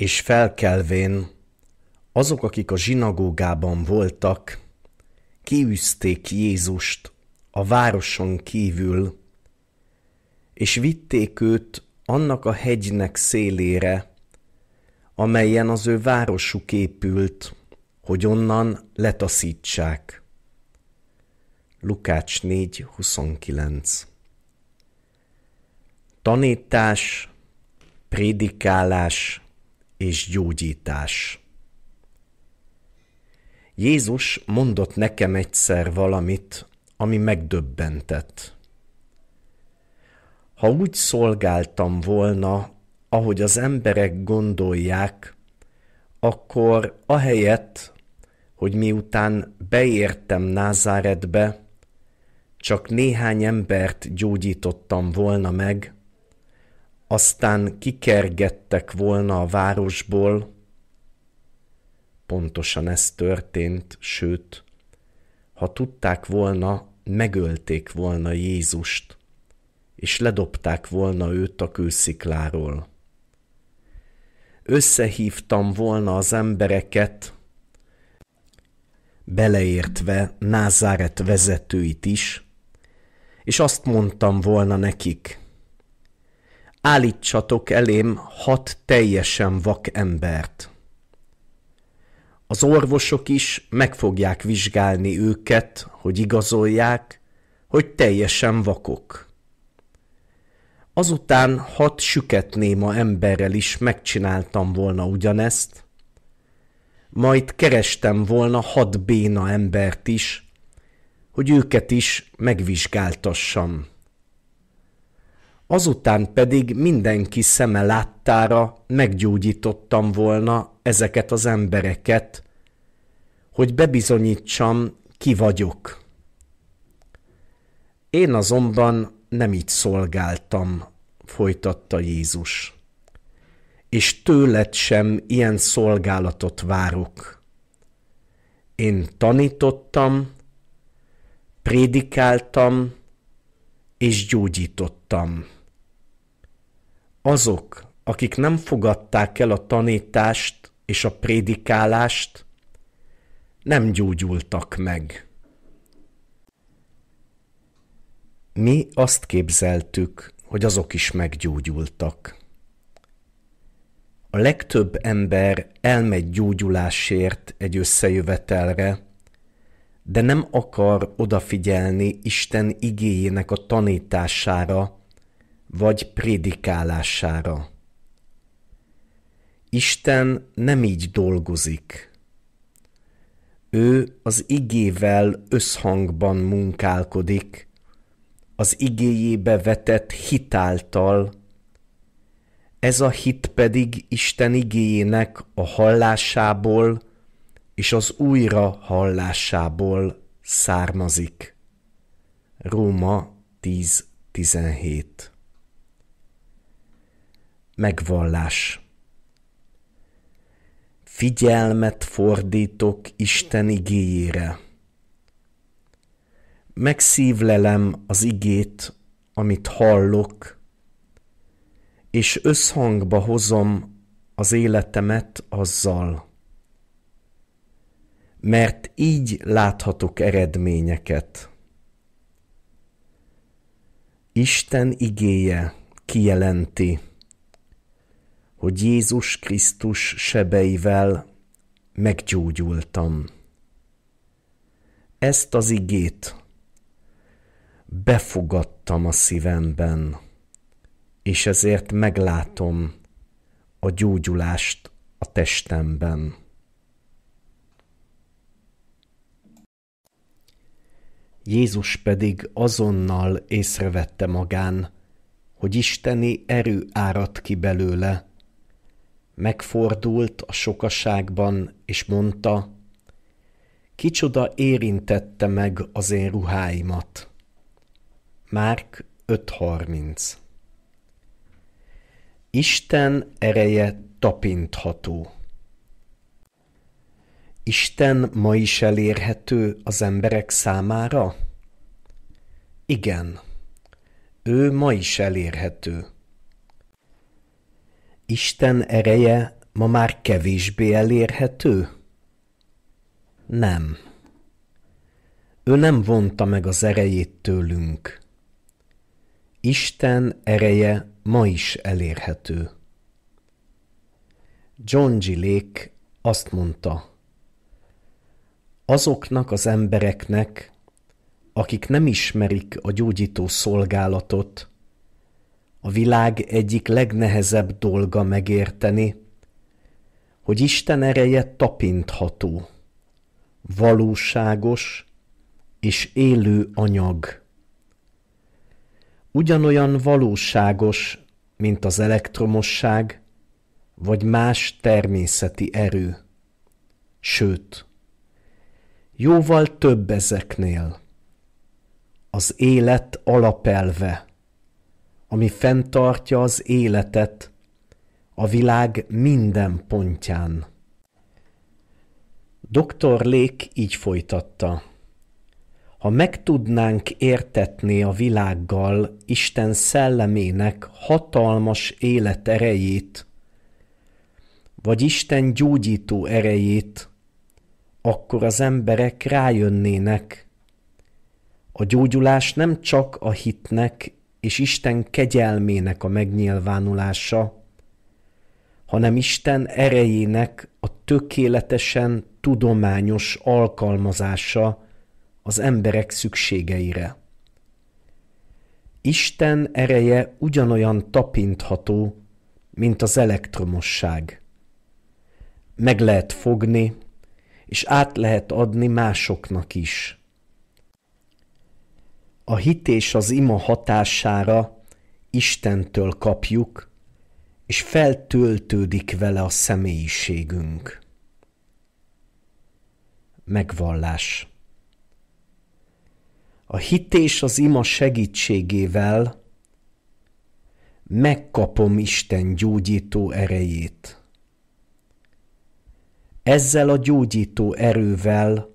és felkelvén azok, akik a zsinagógában voltak, kiűzték Jézust a városon kívül, és vitték őt annak a hegynek szélére, amelyen az ő városuk épült, hogy onnan letaszítsák. Lukács 4.29 Tanítás, prédikálás, és gyógyítás. Jézus mondott nekem egyszer valamit, ami megdöbbentett. Ha úgy szolgáltam volna, ahogy az emberek gondolják, akkor ahelyett, hogy miután beértem Názáretbe, csak néhány embert gyógyítottam volna meg, aztán kikergettek volna a városból. Pontosan ez történt, sőt, ha tudták volna, megölték volna Jézust, és ledobták volna őt a kőszikláról. Összehívtam volna az embereket, beleértve Názáret vezetőit is, és azt mondtam volna nekik – állítsatok elém hat teljesen vak embert. Az orvosok is meg fogják vizsgálni őket, hogy igazolják, hogy teljesen vakok. Azután hat süketnéma emberrel is megcsináltam volna ugyanezt, majd kerestem volna hat béna embert is, hogy őket is megvizsgáltassam azután pedig mindenki szeme láttára meggyógyítottam volna ezeket az embereket, hogy bebizonyítsam, ki vagyok. Én azonban nem így szolgáltam, folytatta Jézus, és tőled sem ilyen szolgálatot várok. Én tanítottam, prédikáltam és gyógyítottam azok, akik nem fogadták el a tanítást és a prédikálást, nem gyógyultak meg. Mi azt képzeltük, hogy azok is meggyógyultak. A legtöbb ember elmegy gyógyulásért egy összejövetelre, de nem akar odafigyelni Isten igéjének a tanítására, vagy prédikálására. Isten nem így dolgozik. Ő az igével összhangban munkálkodik, az igéjébe vetett hitáltal, ez a hit pedig Isten igéjének a hallásából és az újra hallásából származik. Róma 10.17 megvallás. Figyelmet fordítok Isten igéjére. Megszívlelem az igét, amit hallok, és összhangba hozom az életemet azzal, mert így láthatok eredményeket. Isten igéje kijelenti hogy Jézus Krisztus sebeivel meggyógyultam. Ezt az igét befogadtam a szívemben, és ezért meglátom a gyógyulást a testemben. Jézus pedig azonnal észrevette magán, hogy isteni erő árad ki belőle, megfordult a sokaságban és mondta, kicsoda érintette meg az én ruháimat. Márk 5.30 Isten ereje tapintható. Isten ma is elérhető az emberek számára? Igen, ő ma is elérhető. Isten ereje ma már kevésbé elérhető? Nem. Ő nem vonta meg az erejét tőlünk. Isten ereje ma is elérhető. John G. Lake azt mondta, azoknak az embereknek, akik nem ismerik a gyógyító szolgálatot, a világ egyik legnehezebb dolga megérteni, hogy Isten ereje tapintható, valóságos és élő anyag. Ugyanolyan valóságos, mint az elektromosság, vagy más természeti erő. Sőt, jóval több ezeknél. Az élet alapelve – ami fenntartja az életet a világ minden pontján. Dr. Lék így folytatta. Ha meg tudnánk értetni a világgal Isten szellemének hatalmas élet erejét, vagy Isten gyógyító erejét, akkor az emberek rájönnének. A gyógyulás nem csak a hitnek és Isten kegyelmének a megnyilvánulása, hanem Isten erejének a tökéletesen tudományos alkalmazása az emberek szükségeire. Isten ereje ugyanolyan tapintható, mint az elektromosság. Meg lehet fogni, és át lehet adni másoknak is a hit és az ima hatására Istentől kapjuk, és feltöltődik vele a személyiségünk. Megvallás A hit és az ima segítségével megkapom Isten gyógyító erejét. Ezzel a gyógyító erővel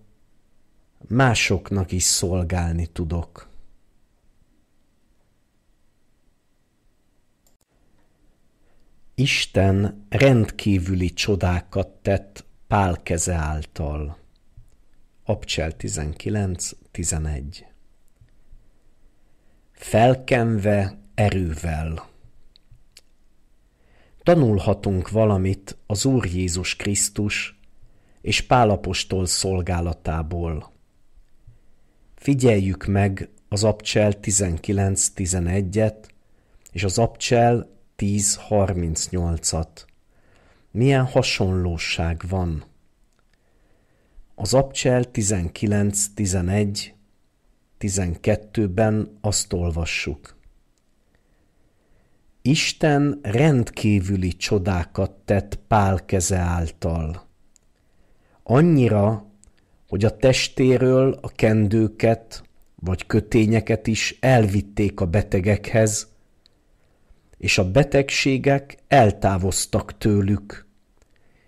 másoknak is szolgálni tudok. Isten rendkívüli csodákat tett Pál keze által. Abcsel 19.11 Felkenve erővel Tanulhatunk valamit az Úr Jézus Krisztus és Pálapostól szolgálatából. Figyeljük meg az Abcsel 19.11-et és az Abcsel 10.38-at. Milyen hasonlóság van? Az Abcsel 19.11 12-ben azt olvassuk. Isten rendkívüli csodákat tett Pál keze által. Annyira, hogy a testéről a kendőket vagy kötényeket is elvitték a betegekhez, és a betegségek eltávoztak tőlük,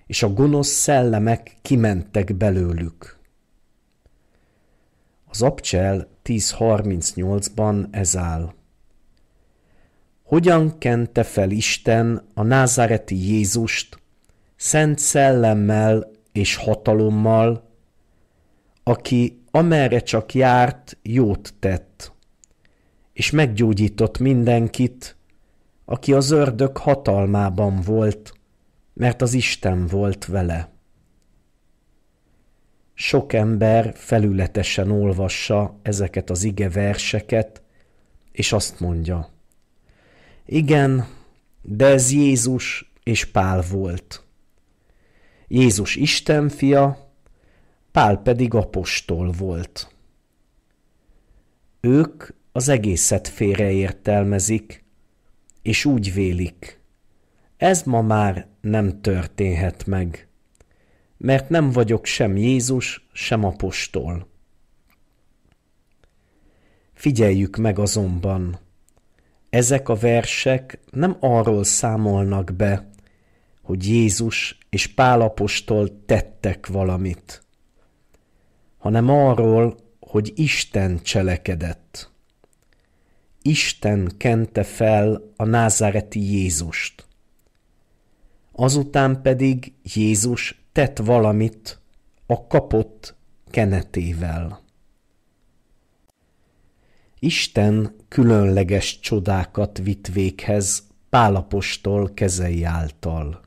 és a gonosz szellemek kimentek belőlük. Az abcsel 10.38-ban ez áll. Hogyan kente fel Isten a názáreti Jézust szent szellemmel és hatalommal, aki amerre csak járt, jót tett, és meggyógyított mindenkit, aki az ördög hatalmában volt, mert az Isten volt vele. Sok ember felületesen olvassa ezeket az ige verseket, és azt mondja, igen, de ez Jézus és Pál volt. Jézus Isten fia, Pál pedig apostol volt. Ők az egészet félreértelmezik, és úgy vélik. Ez ma már nem történhet meg, mert nem vagyok sem Jézus, sem apostol. Figyeljük meg azonban, ezek a versek nem arról számolnak be, hogy Jézus és Pálapostól tettek valamit, hanem arról, hogy Isten cselekedett. Isten kente fel a názáreti Jézust. Azután pedig Jézus tett valamit a kapott kenetével. Isten különleges csodákat vitt véghez Pálapostól kezei által.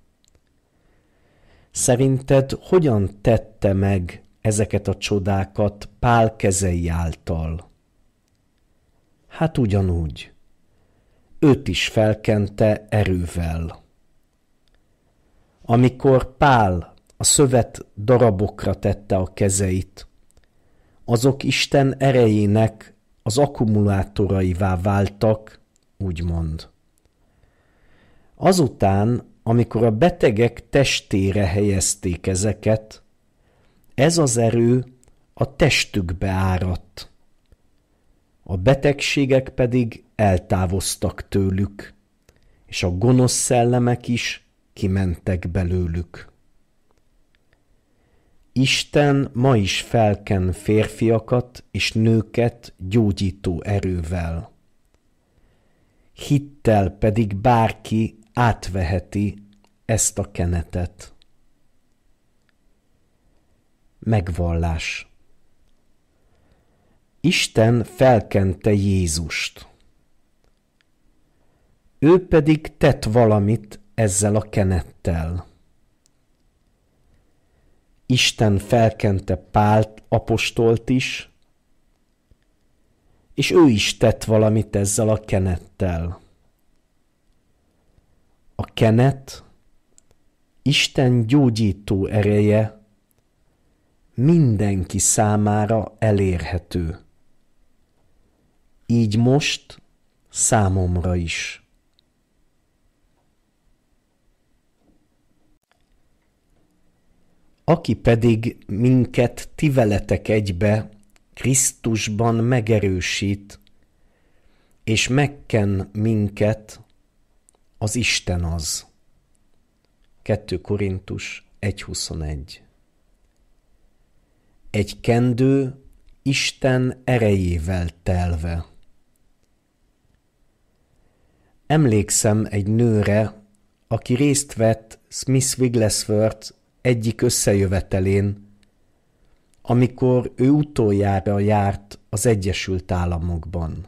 Szerinted hogyan tette meg ezeket a csodákat Pál kezei által? Hát ugyanúgy. Őt is felkente erővel. Amikor Pál a szövet darabokra tette a kezeit, azok Isten erejének az akkumulátoraivá váltak, úgymond. Azután, amikor a betegek testére helyezték ezeket, ez az erő a testükbe áradt a betegségek pedig eltávoztak tőlük, és a gonosz szellemek is kimentek belőlük. Isten ma is felken férfiakat és nőket gyógyító erővel. Hittel pedig bárki átveheti ezt a kenetet. Megvallás Isten felkente Jézust. Ő pedig tett valamit ezzel a kenettel. Isten felkente Pált apostolt is, és ő is tett valamit ezzel a kenettel. A kenet Isten gyógyító ereje mindenki számára elérhető így most számomra is. Aki pedig minket ti veletek egybe Krisztusban megerősít, és megken minket, az Isten az. 2 Korintus 1.21 Egy kendő Isten erejével telve. Emlékszem egy nőre, aki részt vett Smith Wigglesworth egyik összejövetelén, amikor ő utoljára járt az Egyesült Államokban.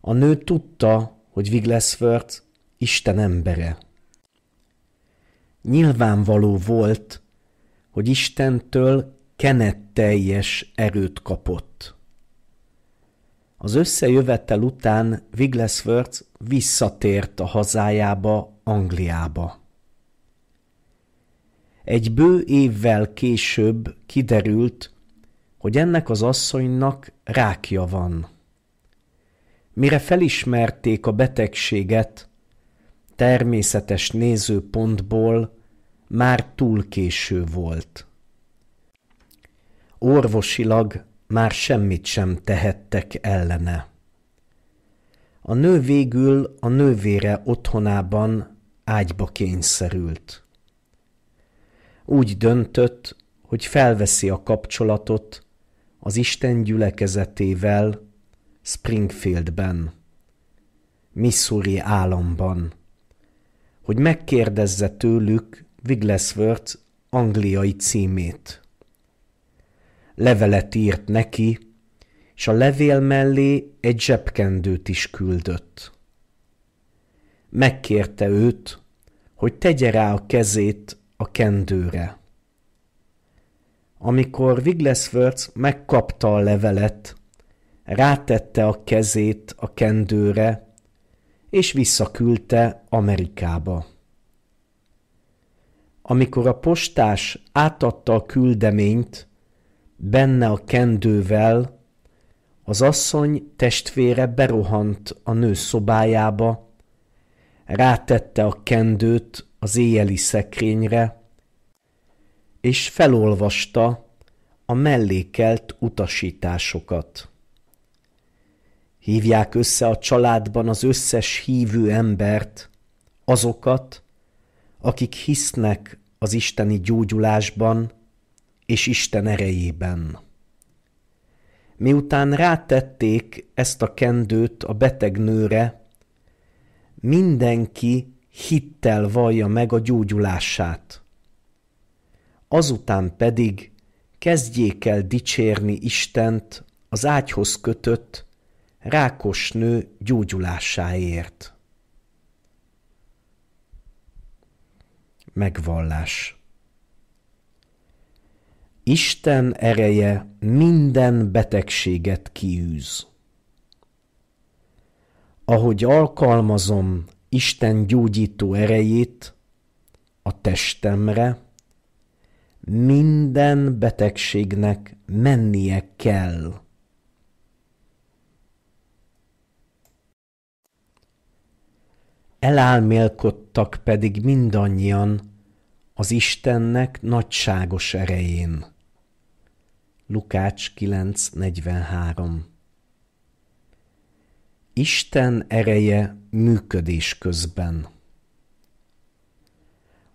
A nő tudta, hogy Wigglesworth Isten embere. Nyilvánvaló volt, hogy Istentől kenet teljes erőt kapott. Az összejövetel után Wigglesworth visszatért a hazájába, Angliába. Egy bő évvel később kiderült, hogy ennek az asszonynak rákja van. Mire felismerték a betegséget, természetes nézőpontból már túl késő volt. Orvosilag már semmit sem tehettek ellene. A nő végül a nővére otthonában ágyba kényszerült. Úgy döntött, hogy felveszi a kapcsolatot az Isten gyülekezetével Springfieldben, Missouri államban, hogy megkérdezze tőlük Wigglesworth angliai címét levelet írt neki, és a levél mellé egy zsebkendőt is küldött. Megkérte őt, hogy tegye rá a kezét a kendőre. Amikor Wigglesworth megkapta a levelet, rátette a kezét a kendőre, és visszaküldte Amerikába. Amikor a postás átadta a küldeményt, benne a kendővel, az asszony testvére berohant a nő szobájába, rátette a kendőt az éjeli szekrényre, és felolvasta a mellékelt utasításokat. Hívják össze a családban az összes hívő embert, azokat, akik hisznek az isteni gyógyulásban, és Isten erejében. Miután rátették ezt a kendőt a beteg nőre, mindenki hittel vallja meg a gyógyulását. Azután pedig kezdjék el dicsérni Istent az ágyhoz kötött, rákos nő gyógyulásáért. Megvallás Isten ereje minden betegséget kiűz. Ahogy alkalmazom Isten gyógyító erejét a testemre, minden betegségnek mennie kell. Elálmélkodtak pedig mindannyian az Istennek nagyságos erején. Lukács 9.43 Isten ereje működés közben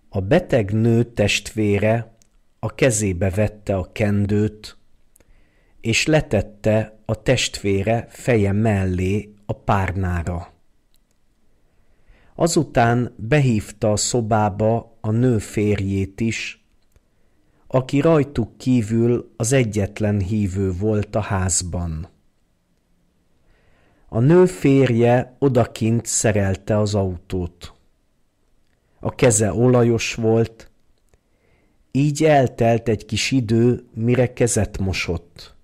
A beteg nő testvére a kezébe vette a kendőt, és letette a testvére feje mellé a párnára. Azután behívta a szobába a nő férjét is, aki rajtuk kívül az egyetlen hívő volt a házban. A nő férje odakint szerelte az autót. A keze olajos volt, így eltelt egy kis idő, mire kezet mosott.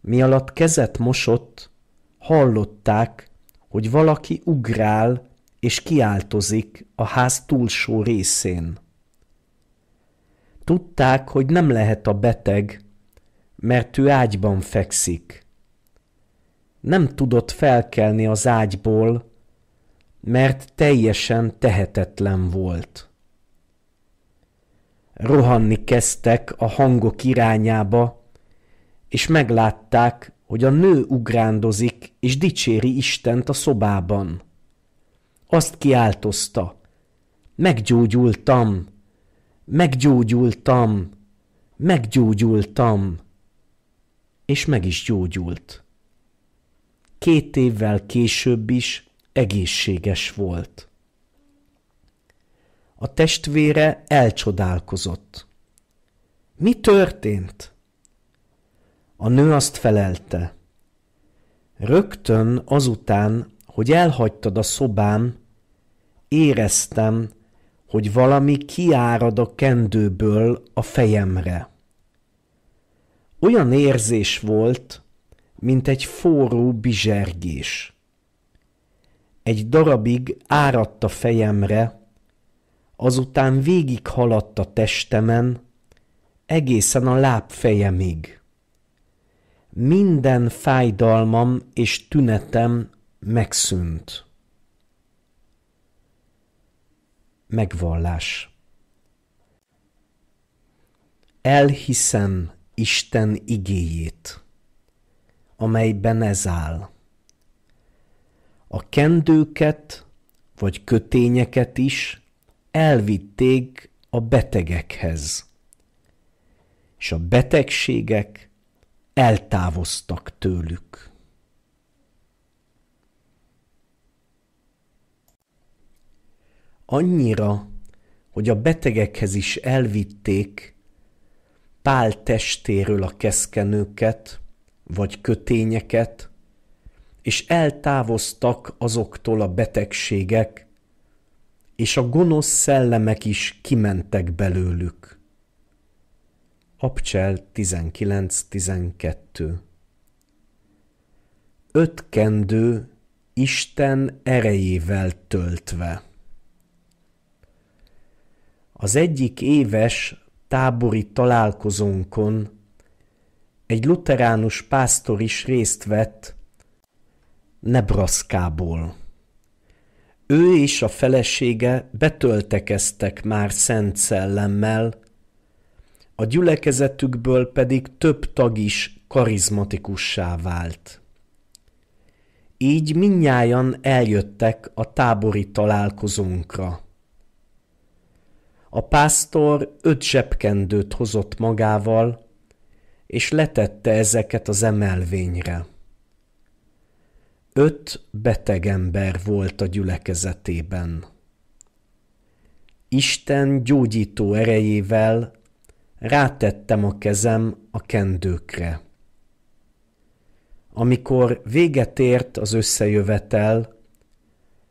Mi alatt kezet mosott, hallották, hogy valaki ugrál és kiáltozik a ház túlsó részén. Tudták, hogy nem lehet a beteg, mert ő ágyban fekszik. Nem tudott felkelni az ágyból, mert teljesen tehetetlen volt. Rohanni kezdtek a hangok irányába, és meglátták, hogy a nő ugrándozik és dicséri Istent a szobában. Azt kiáltozta, meggyógyultam, Meggyógyultam, meggyógyultam, és meg is gyógyult. Két évvel később is egészséges volt. A testvére elcsodálkozott. Mi történt? A nő azt felelte. Rögtön azután, hogy elhagytad a szobám, éreztem, hogy valami kiárad a kendőből a fejemre. Olyan érzés volt, mint egy forró bizsergés. Egy darabig áradt a fejemre, azután végighaladt a testemen, egészen a lábfejemig. Minden fájdalmam és tünetem megszűnt. Megvallás. Elhiszem Isten igéjét, amelyben ez áll. A kendőket vagy kötényeket is elvitték a betegekhez, és a betegségek eltávoztak tőlük. annyira, hogy a betegekhez is elvitték Pál testéről a keszkenőket, vagy kötényeket, és eltávoztak azoktól a betegségek, és a gonosz szellemek is kimentek belőlük. Abcsel 19.12 kendő Isten erejével töltve. Az egyik éves tábori találkozónkon egy luteránus pásztor is részt vett Nebraszkából. Ő és a felesége betöltekeztek már szent szellemmel, a gyülekezetükből pedig több tag is karizmatikussá vált. Így minnyájan eljöttek a tábori találkozónkra. A pásztor öt zsebkendőt hozott magával, és letette ezeket az emelvényre. Öt beteg ember volt a gyülekezetében. Isten gyógyító erejével rátettem a kezem a kendőkre. Amikor véget ért az összejövetel,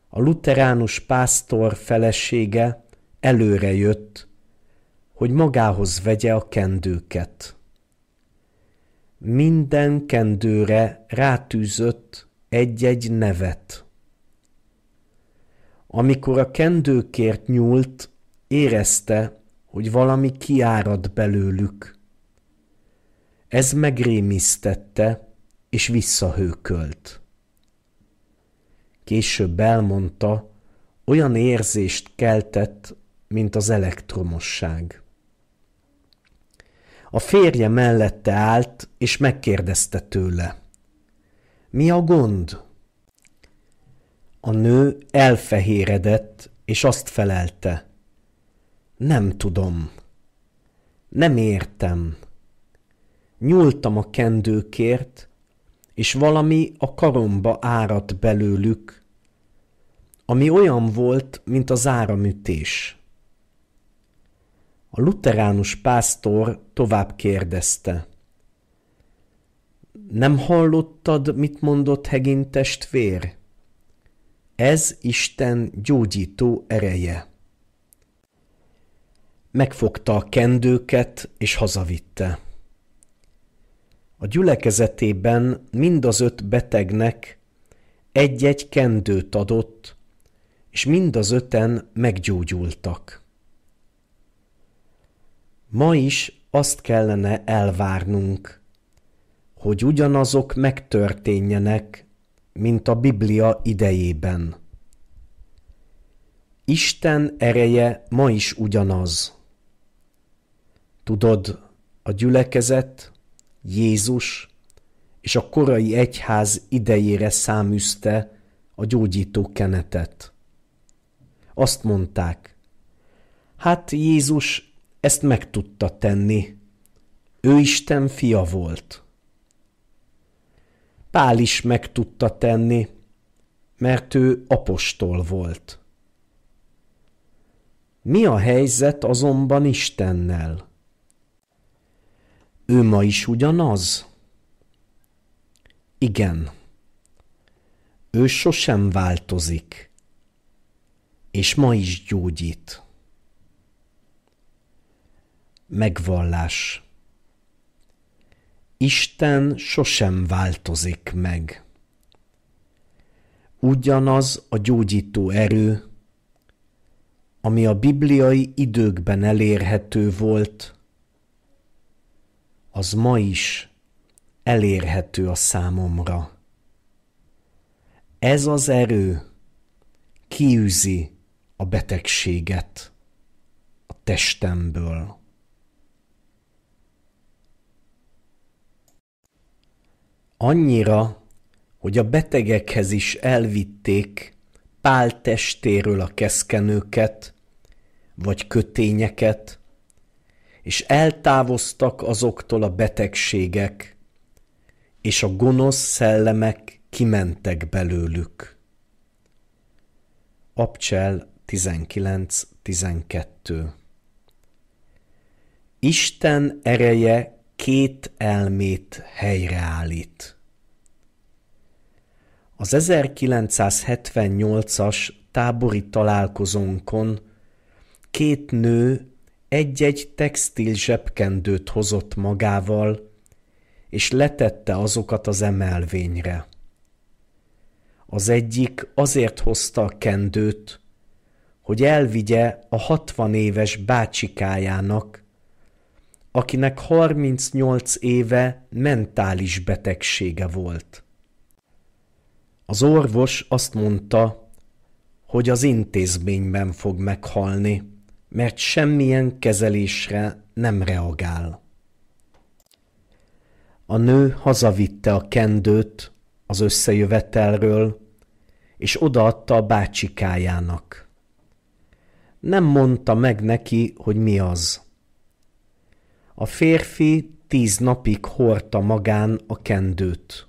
a luteránus pásztor felesége előre jött, hogy magához vegye a kendőket. Minden kendőre rátűzött egy-egy nevet. Amikor a kendőkért nyúlt, érezte, hogy valami kiárad belőlük. Ez megrémisztette, és visszahőkölt. Később elmondta, olyan érzést keltett, mint az elektromosság. A férje mellette állt, és megkérdezte tőle. Mi a gond? A nő elfehéredett, és azt felelte. Nem tudom. Nem értem. Nyúltam a kendőkért, és valami a karomba áradt belőlük, ami olyan volt, mint az áramütés. A luteránus pásztor tovább kérdezte. Nem hallottad, mit mondott Hegin testvér? Ez Isten gyógyító ereje. Megfogta a kendőket, és hazavitte. A gyülekezetében mind az öt betegnek egy-egy kendőt adott, és mind az öten meggyógyultak. Ma is azt kellene elvárnunk, hogy ugyanazok megtörténjenek, mint a Biblia idejében. Isten ereje ma is ugyanaz. Tudod, a gyülekezet, Jézus és a korai egyház idejére száműzte a gyógyító kenetet. Azt mondták, hát Jézus ezt meg tudta tenni. Ő Isten fia volt. Pál is meg tudta tenni, mert ő apostol volt. Mi a helyzet azonban Istennel? Ő ma is ugyanaz? Igen. Ő sosem változik, és ma is gyógyít. Megvallás Isten sosem változik meg. Ugyanaz a gyógyító erő, ami a bibliai időkben elérhető volt, az ma is elérhető a számomra. Ez az erő kiűzi a betegséget a testemből. Annyira, hogy a betegekhez is elvitték Pál testéről a keszkenőket, vagy kötényeket, és eltávoztak azoktól a betegségek, és a gonosz szellemek kimentek belőlük. Abcsel 19.12 Isten ereje két elmét helyreállít. Az 1978-as tábori találkozónkon két nő egy-egy textil zsebkendőt hozott magával, és letette azokat az emelvényre. Az egyik azért hozta a kendőt, hogy elvigye a hatvan éves bácsikájának, akinek 38 éve mentális betegsége volt. Az orvos azt mondta, hogy az intézményben fog meghalni, mert semmilyen kezelésre nem reagál. A nő hazavitte a kendőt az összejövetelről, és odaadta a bácsikájának. Nem mondta meg neki, hogy mi az. A férfi tíz napig hordta magán a kendőt.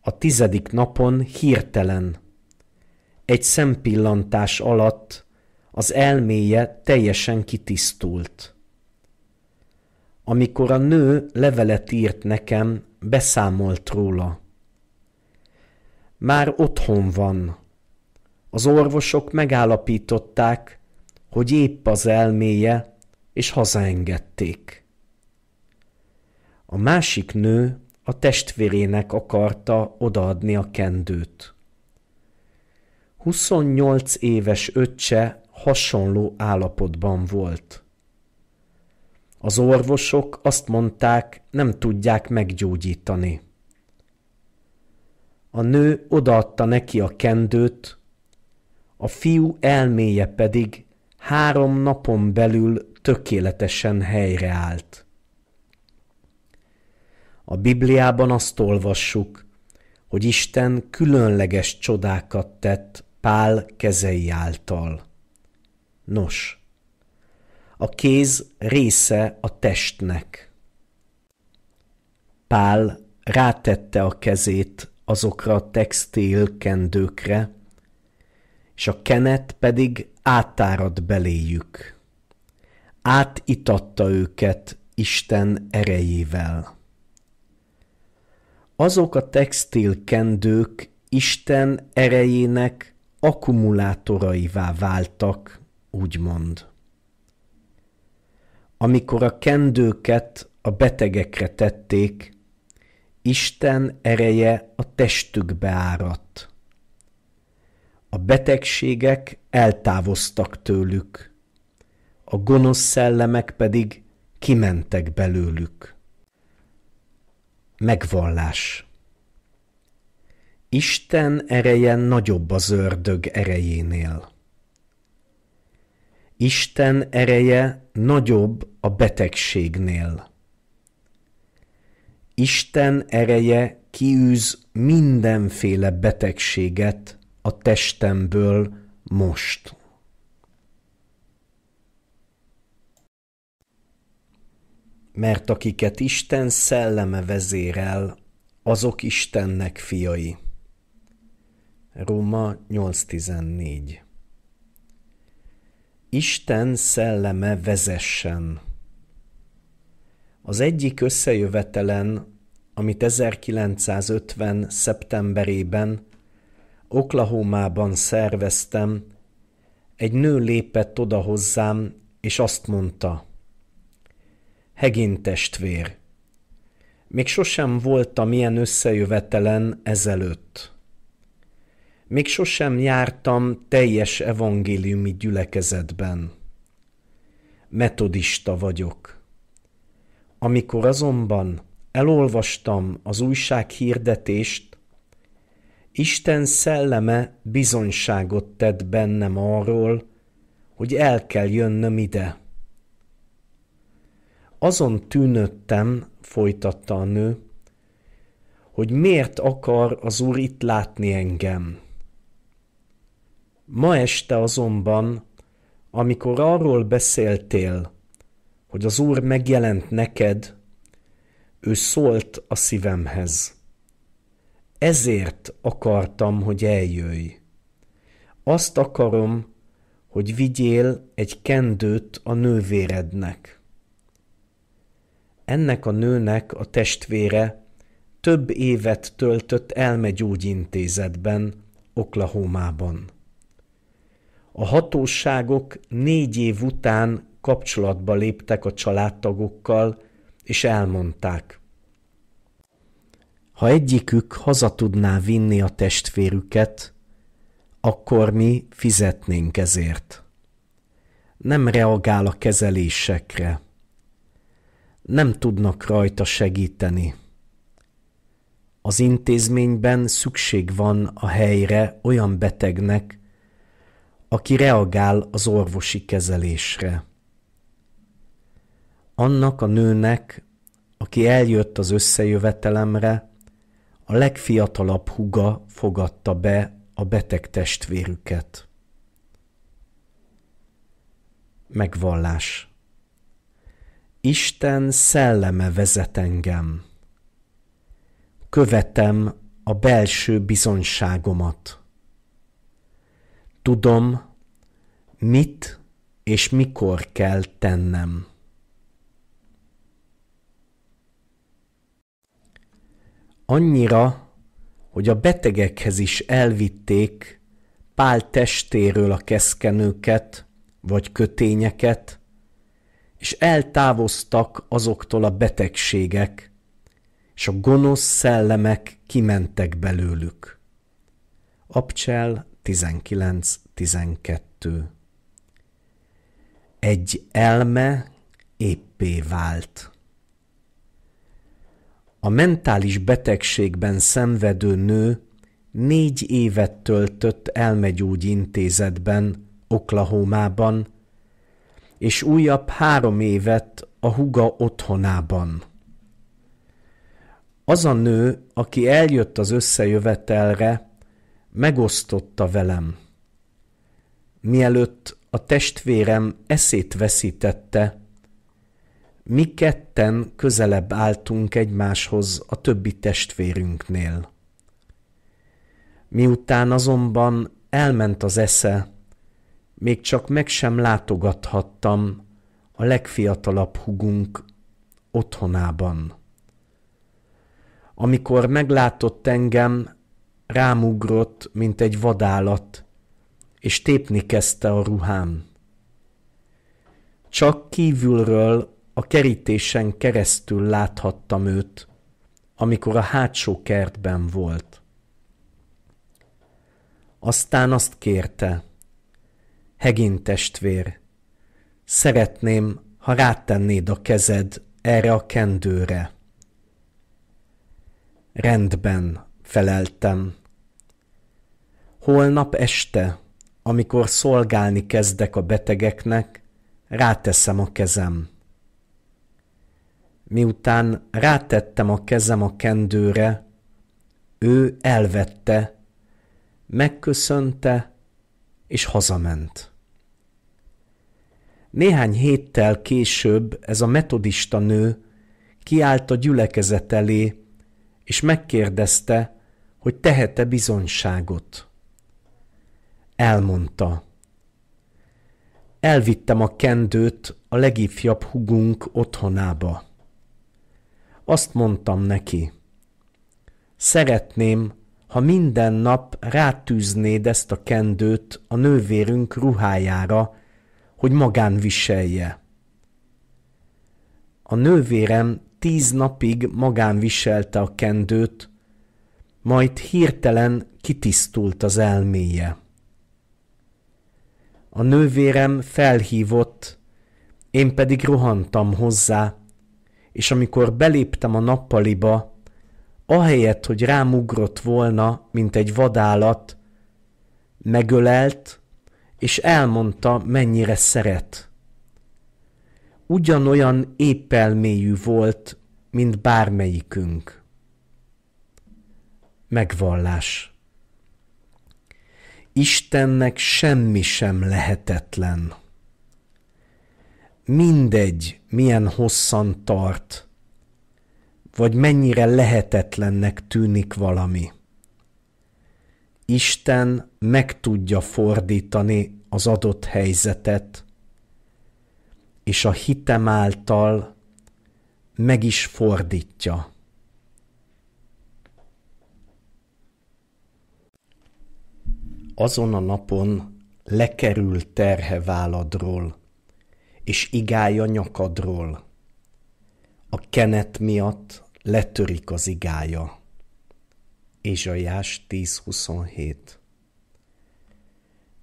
A tizedik napon hirtelen, egy szempillantás alatt az elméje teljesen kitisztult. Amikor a nő levelet írt nekem, beszámolt róla. Már otthon van. Az orvosok megállapították, hogy épp az elméje és hazaengedték. A másik nő a testvérének akarta odaadni a kendőt. 28 éves öccse hasonló állapotban volt. Az orvosok azt mondták, nem tudják meggyógyítani. A nő odaadta neki a kendőt, a fiú elméje pedig három napon belül tökéletesen helyreállt. A Bibliában azt olvassuk, hogy Isten különleges csodákat tett Pál kezei által. Nos, a kéz része a testnek. Pál rátette a kezét azokra a kendőkre, és a kenet pedig átárad beléjük átitatta őket Isten erejével. Azok a textilkendők Isten erejének akkumulátoraivá váltak, úgymond. Amikor a kendőket a betegekre tették, Isten ereje a testükbe áradt. A betegségek eltávoztak tőlük – a gonosz szellemek pedig kimentek belőlük. Megvallás Isten ereje nagyobb az ördög erejénél. Isten ereje nagyobb a betegségnél. Isten ereje kiűz mindenféle betegséget a testemből most. mert akiket Isten szelleme vezérel, azok Istennek fiai. Róma 8.14 Isten szelleme vezessen. Az egyik összejövetelen, amit 1950. szeptemberében Oklahomában szerveztem, egy nő lépett oda hozzám, és azt mondta – Hegén testvér. Még sosem voltam ilyen összejövetelen ezelőtt. Még sosem jártam teljes evangéliumi gyülekezetben. Metodista vagyok. Amikor azonban elolvastam az újság hirdetést, Isten szelleme bizonyságot tett bennem arról, hogy el kell jönnöm ide. Azon tűnődtem, folytatta a nő, hogy miért akar az úr itt látni engem. Ma este azonban, amikor arról beszéltél, hogy az úr megjelent neked, ő szólt a szívemhez. Ezért akartam, hogy eljöjj. Azt akarom, hogy vigyél egy kendőt a nővérednek ennek a nőnek a testvére több évet töltött elmegyógyintézetben, Oklahomában. A hatóságok négy év után kapcsolatba léptek a családtagokkal, és elmondták. Ha egyikük haza tudná vinni a testvérüket, akkor mi fizetnénk ezért. Nem reagál a kezelésekre nem tudnak rajta segíteni. Az intézményben szükség van a helyre olyan betegnek, aki reagál az orvosi kezelésre. Annak a nőnek, aki eljött az összejövetelemre, a legfiatalabb huga fogadta be a beteg testvérüket. Megvallás Isten szelleme vezet engem. Követem a belső bizonyságomat. Tudom, mit és mikor kell tennem. Annyira, hogy a betegekhez is elvitték Pál testéről a keszkenőket vagy kötényeket, és eltávoztak azoktól a betegségek, és a gonosz szellemek kimentek belőlük. Abcsel 19.12 Egy elme éppé vált. A mentális betegségben szenvedő nő négy évet töltött elmegyógyintézetben, Oklahomában, és újabb három évet a huga otthonában. Az a nő, aki eljött az összejövetelre, megosztotta velem. Mielőtt a testvérem eszét veszítette, mi ketten közelebb álltunk egymáshoz a többi testvérünknél. Miután azonban elment az esze, még csak meg sem látogathattam a legfiatalabb hugunk otthonában. Amikor meglátott engem, rámugrott, mint egy vadállat, és tépni kezdte a ruhám. Csak kívülről a kerítésen keresztül láthattam őt, amikor a hátsó kertben volt. Aztán azt kérte – Hegin testvér, szeretném, ha rátennéd a kezed erre a kendőre. Rendben, feleltem. Holnap este, amikor szolgálni kezdek a betegeknek, ráteszem a kezem. Miután rátettem a kezem a kendőre, ő elvette, megköszönte és hazament. Néhány héttel később ez a metodista nő kiállt a gyülekezet elé, és megkérdezte, hogy tehet-e bizonyságot. Elmondta. Elvittem a kendőt a legifjabb hugunk otthonába. Azt mondtam neki. Szeretném, ha minden nap rátűznéd ezt a kendőt a nővérünk ruhájára, hogy magán viselje. A nővérem tíz napig magán viselte a kendőt, majd hirtelen kitisztult az elméje. A nővérem felhívott, én pedig rohantam hozzá, és amikor beléptem a nappaliba, ahelyett, hogy rám ugrott volna, mint egy vadállat, megölelt, és elmondta, mennyire szeret. Ugyanolyan éppelméjű volt, mint bármelyikünk. Megvallás. Istennek semmi sem lehetetlen. Mindegy, milyen hosszan tart, vagy mennyire lehetetlennek tűnik valami. Isten meg tudja fordítani az adott helyzetet, és a hitem által meg is fordítja. Azon a napon lekerül terhe váladról, és igája nyakadról. A kenet miatt letörik az igája. Jás 10.27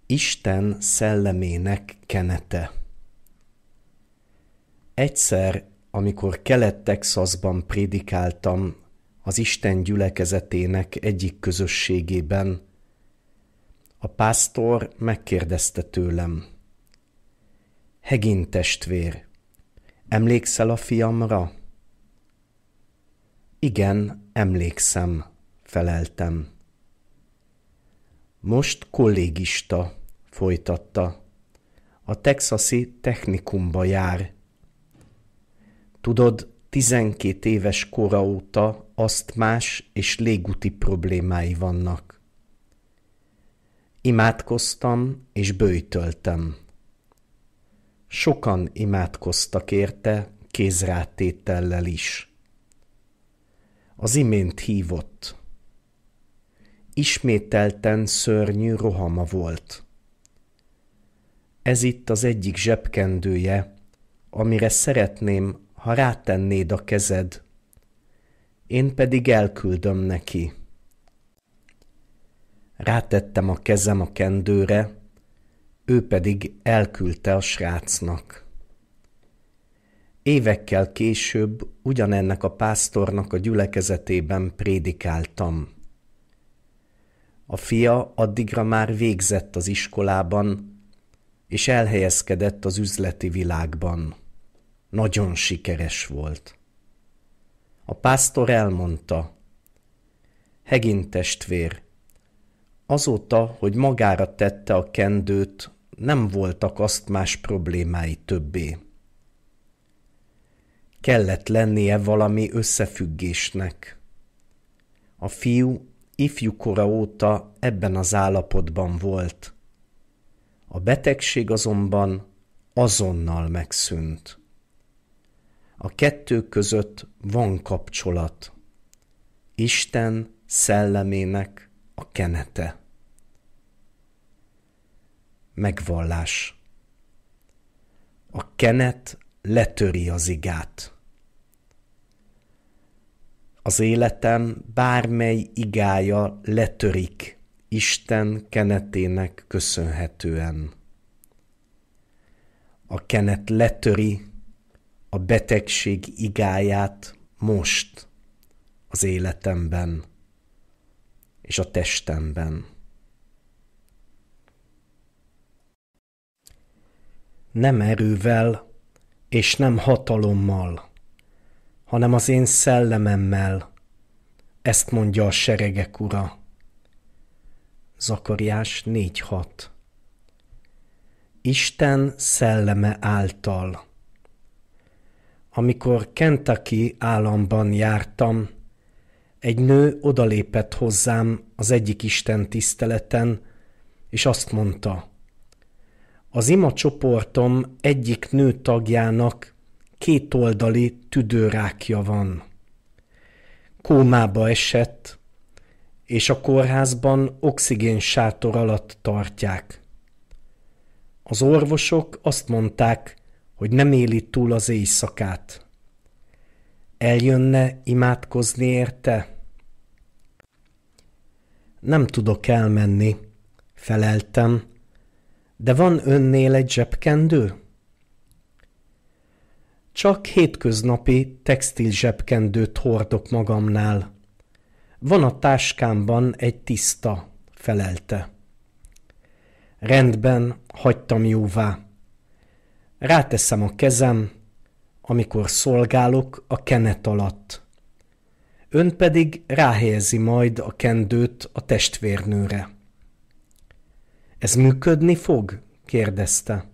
Isten szellemének kenete Egyszer, amikor Kelet-Texasban prédikáltam az Isten gyülekezetének egyik közösségében, a pásztor megkérdezte tőlem. Hegin testvér, emlékszel a fiamra? Igen, emlékszem, feleltem. Most kollégista, folytatta. A texasi technikumba jár. Tudod, tizenkét éves kora óta asztmás és légúti problémái vannak. Imádkoztam és bőjtöltem. Sokan imádkoztak érte, kézrátétellel is. Az imént hívott ismételten szörnyű rohama volt. Ez itt az egyik zsebkendője, amire szeretném, ha rátennéd a kezed. Én pedig elküldöm neki. Rátettem a kezem a kendőre, ő pedig elküldte a srácnak. Évekkel később ugyanennek a pásztornak a gyülekezetében prédikáltam. A fia addigra már végzett az iskolában, és elhelyezkedett az üzleti világban. Nagyon sikeres volt. A pásztor elmondta, Hegin testvér, azóta, hogy magára tette a kendőt, nem voltak azt más problémái többé. Kellett lennie valami összefüggésnek. A fiú ifjúkora óta ebben az állapotban volt. A betegség azonban azonnal megszűnt. A kettő között van kapcsolat. Isten szellemének a kenete. Megvallás. A kenet letöri az igát az életem bármely igája letörik Isten kenetének köszönhetően. A kenet letöri a betegség igáját most az életemben és a testemben. Nem erővel és nem hatalommal – hanem az én szellememmel. Ezt mondja a seregek ura. Zakariás 4.6 Isten szelleme által. Amikor Kentucky államban jártam, egy nő odalépett hozzám az egyik Isten tiszteleten, és azt mondta, az ima csoportom egyik nő tagjának kétoldali tüdőrákja van. Kómába esett, és a kórházban oxigén sátor alatt tartják. Az orvosok azt mondták, hogy nem éli túl az éjszakát. Eljönne imádkozni érte? Nem tudok elmenni, feleltem, de van önnél egy zsebkendő? Csak hétköznapi textil zsebkendőt hordok magamnál. Van a táskámban egy tiszta, felelte. Rendben, hagytam jóvá. Ráteszem a kezem, amikor szolgálok a kenet alatt. Ön pedig ráhelyezi majd a kendőt a testvérnőre. Ez működni fog? kérdezte.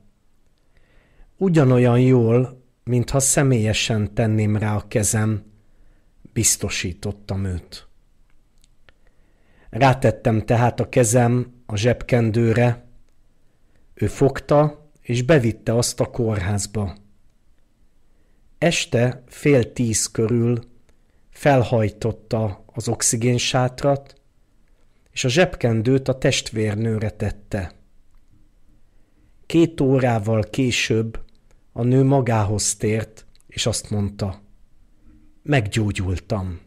Ugyanolyan jól, mintha személyesen tenném rá a kezem, biztosítottam őt. Rátettem tehát a kezem a zsebkendőre, ő fogta és bevitte azt a kórházba. Este fél tíz körül felhajtotta az oxigénsátrat, és a zsebkendőt a testvérnőre tette. Két órával később a nő magához tért, és azt mondta, meggyógyultam.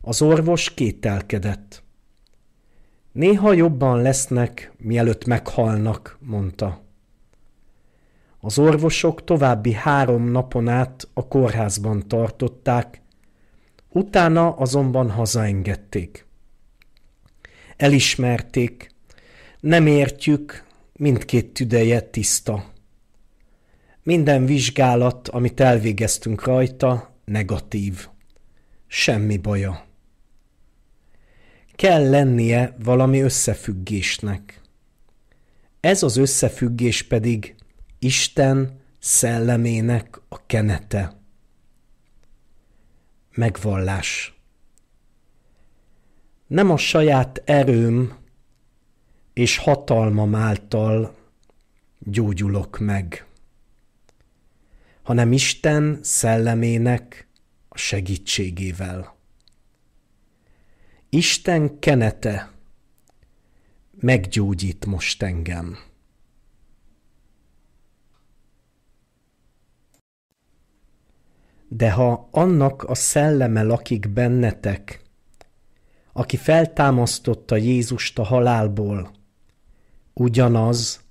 Az orvos kételkedett. Néha jobban lesznek, mielőtt meghalnak, mondta. Az orvosok további három napon át a kórházban tartották, utána azonban hazaengedték. Elismerték, nem értjük, mindkét tüdeje tiszta. Minden vizsgálat, amit elvégeztünk rajta, negatív. Semmi baja. Kell lennie valami összefüggésnek. Ez az összefüggés pedig Isten szellemének a kenete. Megvallás. Nem a saját erőm és hatalmam által gyógyulok meg hanem Isten szellemének a segítségével. Isten kenete meggyógyít most engem. De ha annak a szelleme lakik bennetek, aki feltámasztotta Jézust a halálból, ugyanaz,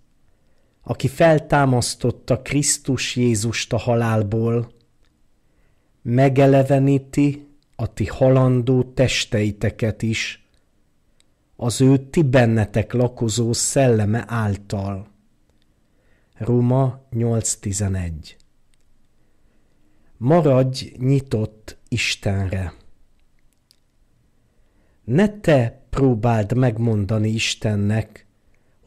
aki feltámasztotta Krisztus Jézust a halálból, megeleveníti a ti halandó testeiteket is, az ő ti bennetek lakozó szelleme által. Róma 8.11 Maradj nyitott Istenre. Ne te próbáld megmondani Istennek,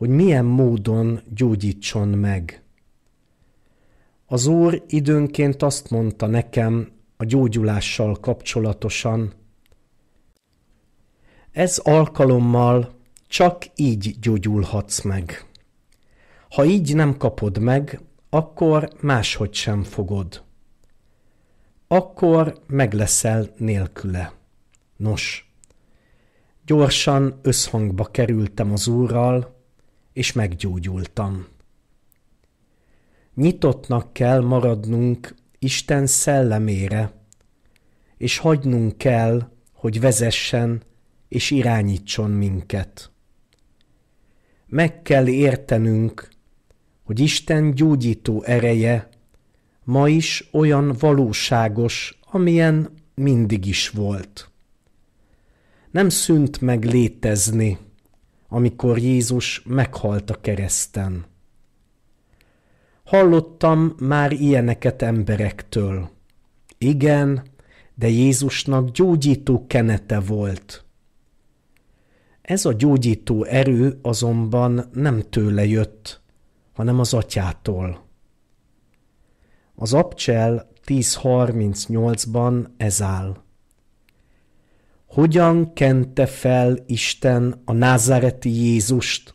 hogy milyen módon gyógyítson meg. Az Úr időnként azt mondta nekem a gyógyulással kapcsolatosan, ez alkalommal csak így gyógyulhatsz meg. Ha így nem kapod meg, akkor máshogy sem fogod. Akkor meg leszel nélküle. Nos, gyorsan összhangba kerültem az úrral, és meggyógyultam. Nyitottnak kell maradnunk Isten szellemére, és hagynunk kell, hogy vezessen és irányítson minket. Meg kell értenünk, hogy Isten gyógyító ereje ma is olyan valóságos, amilyen mindig is volt. Nem szűnt meg létezni, amikor Jézus meghalt a kereszten. Hallottam már ilyeneket emberektől. Igen, de Jézusnak gyógyító kenete volt. Ez a gyógyító erő azonban nem tőle jött, hanem az atyától. Az abcsel 10.38-ban ez áll. Hogyan kente fel Isten a názáreti Jézust?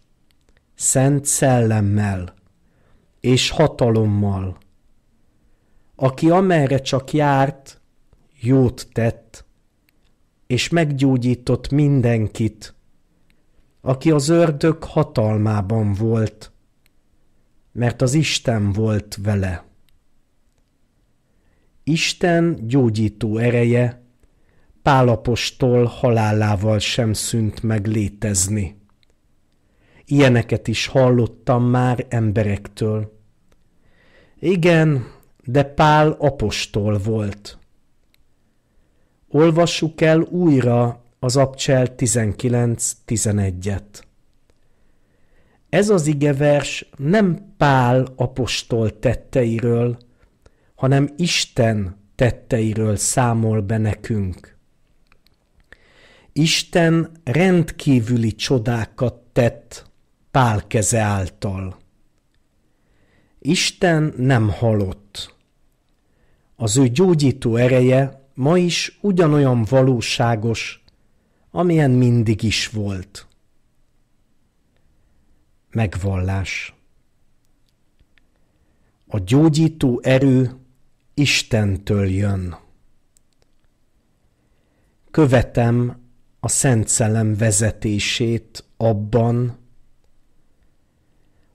Szent szellemmel és hatalommal. Aki amerre csak járt, jót tett, és meggyógyított mindenkit, aki az ördög hatalmában volt, mert az Isten volt vele. Isten gyógyító ereje, Pálapostól halálával sem szűnt meg létezni. Ilyeneket is hallottam már emberektől. Igen, de Pál apostol volt. Olvassuk el újra az Abcsel 19.11-et. Ez az igevers nem Pál apostol tetteiről, hanem Isten tetteiről számol be nekünk. Isten rendkívüli csodákat tett Pál keze által. Isten nem halott. Az ő gyógyító ereje ma is ugyanolyan valóságos, amilyen mindig is volt. Megvallás A gyógyító erő Istentől jön. Követem a Szent Szellem vezetését abban,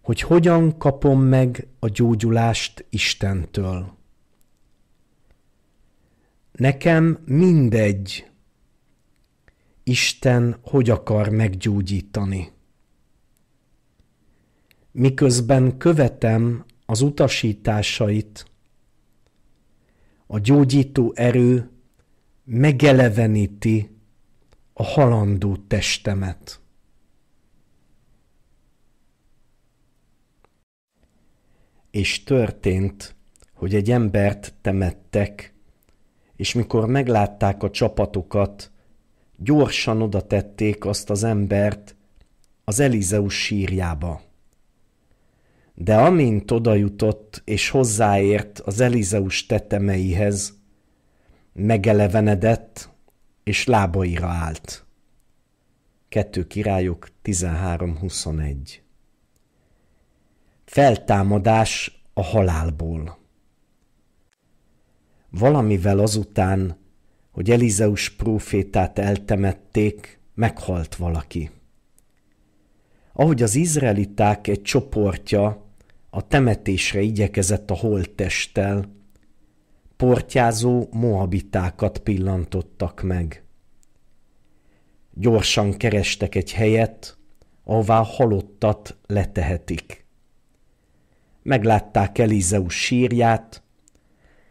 hogy hogyan kapom meg a gyógyulást Istentől. Nekem mindegy, Isten hogy akar meggyógyítani. Miközben követem az utasításait, a gyógyító erő megeleveníti a halandó testemet. És történt, hogy egy embert temettek, és mikor meglátták a csapatokat, gyorsan oda tették azt az embert az Elizeus sírjába. De amint odajutott és hozzáért az Elizeus tetemeihez, megelevenedett, és lábaira állt. Kettő királyok 13-21 Feltámadás a halálból Valamivel azután, hogy Elizeus prófétát eltemették, meghalt valaki. Ahogy az izraeliták egy csoportja a temetésre igyekezett a holttesttel, portyázó moabitákat pillantottak meg. Gyorsan kerestek egy helyet, ahová halottat letehetik. Meglátták Elizeus sírját,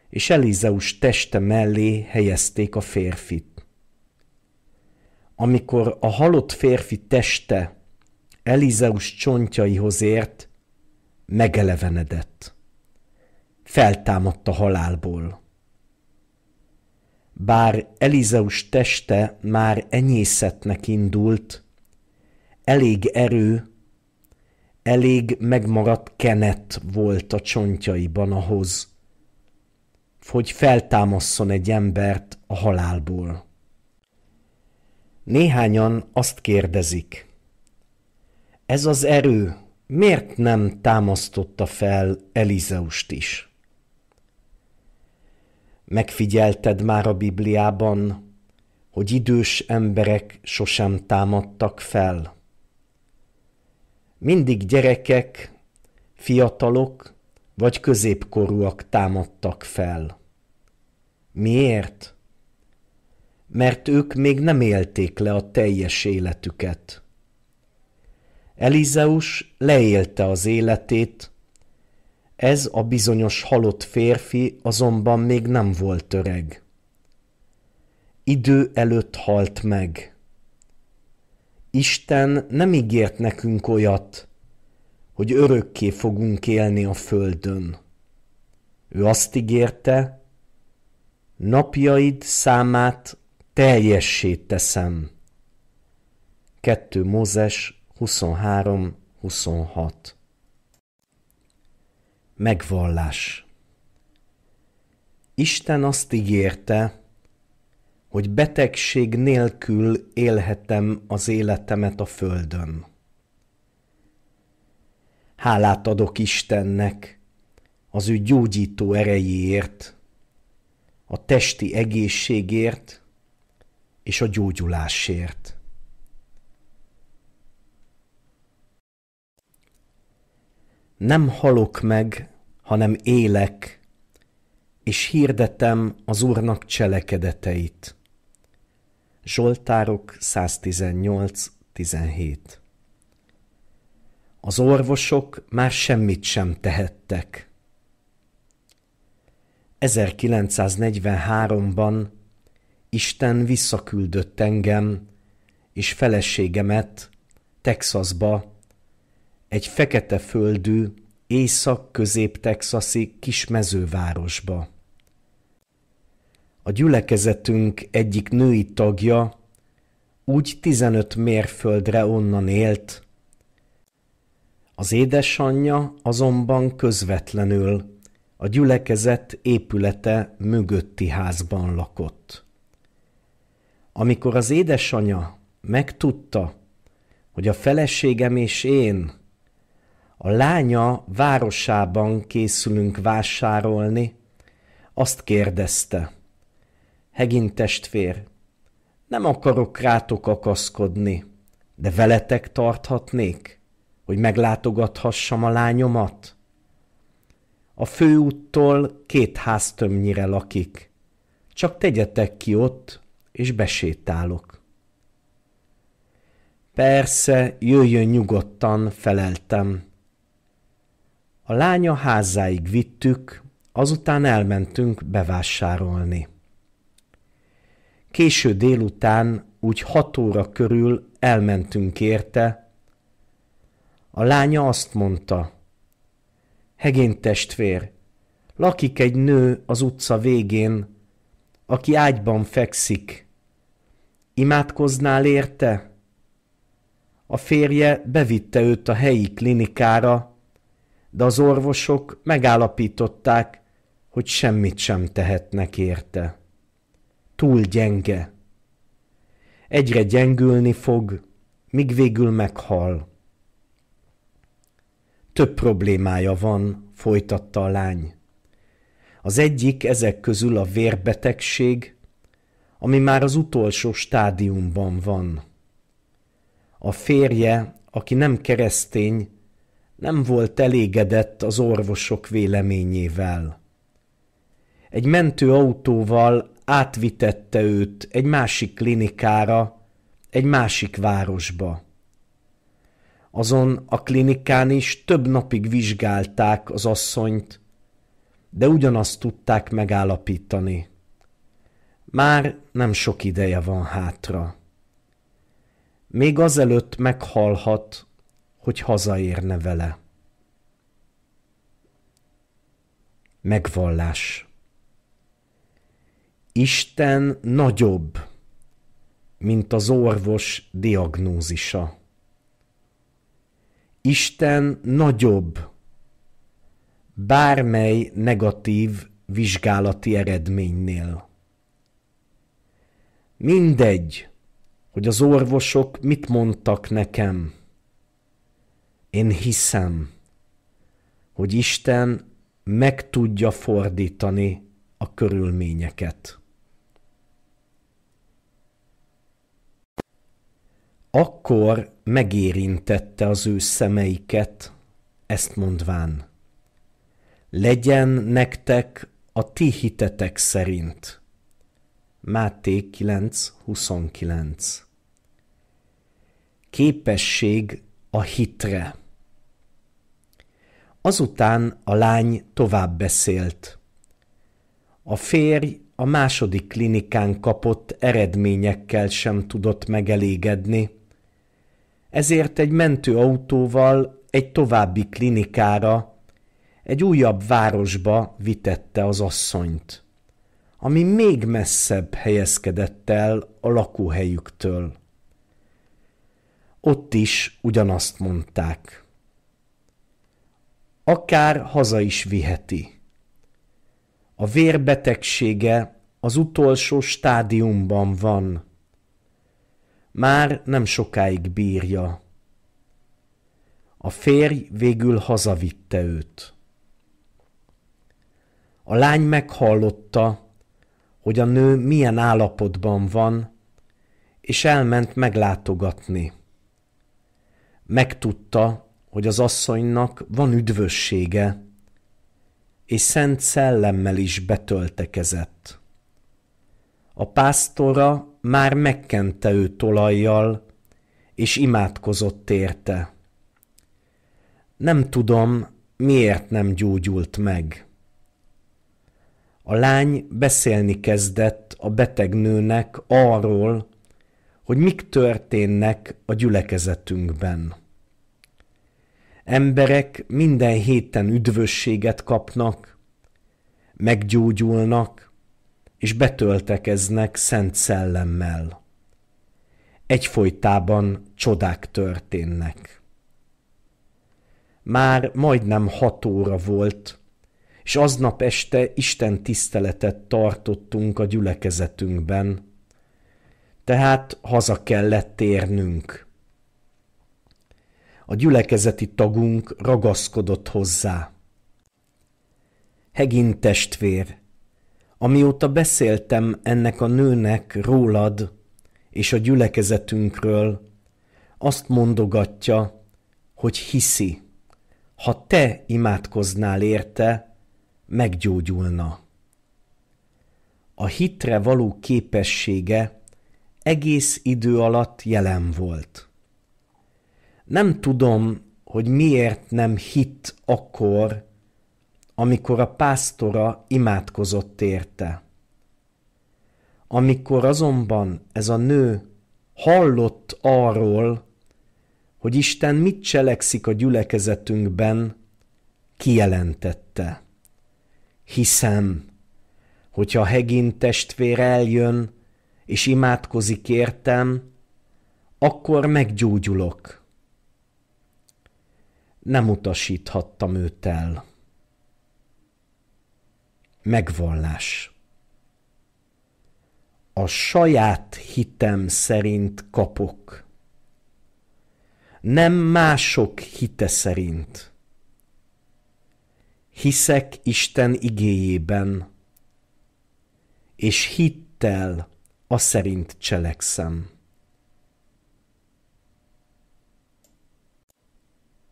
és Elizeus teste mellé helyezték a férfit. Amikor a halott férfi teste Elizeus csontjaihoz ért, megelevenedett. Feltámadt a halálból. Bár Elizeus teste már enyészetnek indult, elég erő, elég megmaradt kenet volt a csontjaiban ahhoz, hogy feltámasszon egy embert a halálból. Néhányan azt kérdezik, ez az erő miért nem támasztotta fel Elizeust is? Megfigyelted már a Bibliában, hogy idős emberek sosem támadtak fel. Mindig gyerekek, fiatalok vagy középkorúak támadtak fel. Miért? Mert ők még nem élték le a teljes életüket. Elizeus leélte az életét, ez a bizonyos halott férfi azonban még nem volt öreg. Idő előtt halt meg. Isten nem ígért nekünk olyat, hogy örökké fogunk élni a földön. Ő azt ígérte, napjaid számát teljessé teszem. 2 Mózes 23-26 Megvallás. Isten azt ígérte, hogy betegség nélkül élhetem az életemet a földön. Hálát adok Istennek az ő gyógyító erejéért, a testi egészségért és a gyógyulásért. nem halok meg, hanem élek, és hirdetem az Úrnak cselekedeteit. Zsoltárok 118-17 Az orvosok már semmit sem tehettek. 1943-ban Isten visszaküldött engem és feleségemet Texasba egy fekete földű, észak-közép-texasi kis mezővárosba. A gyülekezetünk egyik női tagja úgy 15 mérföldre onnan élt, az édesanyja azonban közvetlenül a gyülekezet épülete mögötti házban lakott. Amikor az édesanyja megtudta, hogy a feleségem és én a lánya városában készülünk vásárolni, azt kérdezte. Hegin testvér, nem akarok rátok akaszkodni, de veletek tarthatnék, hogy meglátogathassam a lányomat? A főúttól két háztömnyire lakik. Csak tegyetek ki ott, és besétálok. Persze, jöjjön nyugodtan, feleltem. A lánya házáig vittük, azután elmentünk bevásárolni. Késő délután, úgy hat óra körül elmentünk érte. A lánya azt mondta, Hegény testvér, lakik egy nő az utca végén, aki ágyban fekszik. Imádkoznál érte? A férje bevitte őt a helyi klinikára, de az orvosok megállapították, hogy semmit sem tehetnek érte. Túl gyenge. Egyre gyengülni fog, míg végül meghal. Több problémája van, folytatta a lány. Az egyik ezek közül a vérbetegség, ami már az utolsó stádiumban van. A férje, aki nem keresztény, nem volt elégedett az orvosok véleményével. Egy mentőautóval átvitette őt egy másik klinikára, egy másik városba. Azon a klinikán is több napig vizsgálták az asszonyt, de ugyanazt tudták megállapítani. Már nem sok ideje van hátra. Még azelőtt meghalhat, hogy hazaérne vele. Megvallás. Isten nagyobb, mint az orvos diagnózisa. Isten nagyobb, bármely negatív vizsgálati eredménynél. Mindegy, hogy az orvosok mit mondtak nekem – én hiszem, hogy Isten meg tudja fordítani a körülményeket. Akkor megérintette az ő szemeiket, ezt mondván, legyen nektek a ti hitetek szerint. Máté 9.29 Képesség a hitre. Azután a lány tovább beszélt. A férj a második klinikán kapott eredményekkel sem tudott megelégedni, ezért egy mentőautóval egy további klinikára, egy újabb városba vitette az asszonyt, ami még messzebb helyezkedett el a lakóhelyüktől. Ott is ugyanazt mondták akár haza is viheti. A vérbetegsége az utolsó stádiumban van. Már nem sokáig bírja. A férj végül hazavitte őt. A lány meghallotta, hogy a nő milyen állapotban van, és elment meglátogatni. Megtudta, hogy az asszonynak van üdvössége, és szent szellemmel is betöltekezett. A pásztora már megkente ő olajjal, és imádkozott érte. Nem tudom, miért nem gyógyult meg. A lány beszélni kezdett a beteg nőnek arról, hogy mik történnek a gyülekezetünkben emberek minden héten üdvösséget kapnak, meggyógyulnak, és betöltekeznek szent szellemmel. Egyfolytában csodák történnek. Már majdnem hat óra volt, és aznap este Isten tiszteletet tartottunk a gyülekezetünkben, tehát haza kellett térnünk a gyülekezeti tagunk ragaszkodott hozzá. Hegin testvér, amióta beszéltem ennek a nőnek rólad és a gyülekezetünkről, azt mondogatja, hogy hiszi, ha te imádkoznál érte, meggyógyulna. A hitre való képessége egész idő alatt jelen volt nem tudom, hogy miért nem hitt akkor, amikor a pásztora imádkozott érte. Amikor azonban ez a nő hallott arról, hogy Isten mit cselekszik a gyülekezetünkben, kijelentette. Hiszem, hogyha Hegin testvér eljön és imádkozik értem, akkor meggyógyulok nem utasíthattam őt el. Megvallás A saját hitem szerint kapok. Nem mások hite szerint. Hiszek Isten igéjében, és hittel a szerint cselekszem.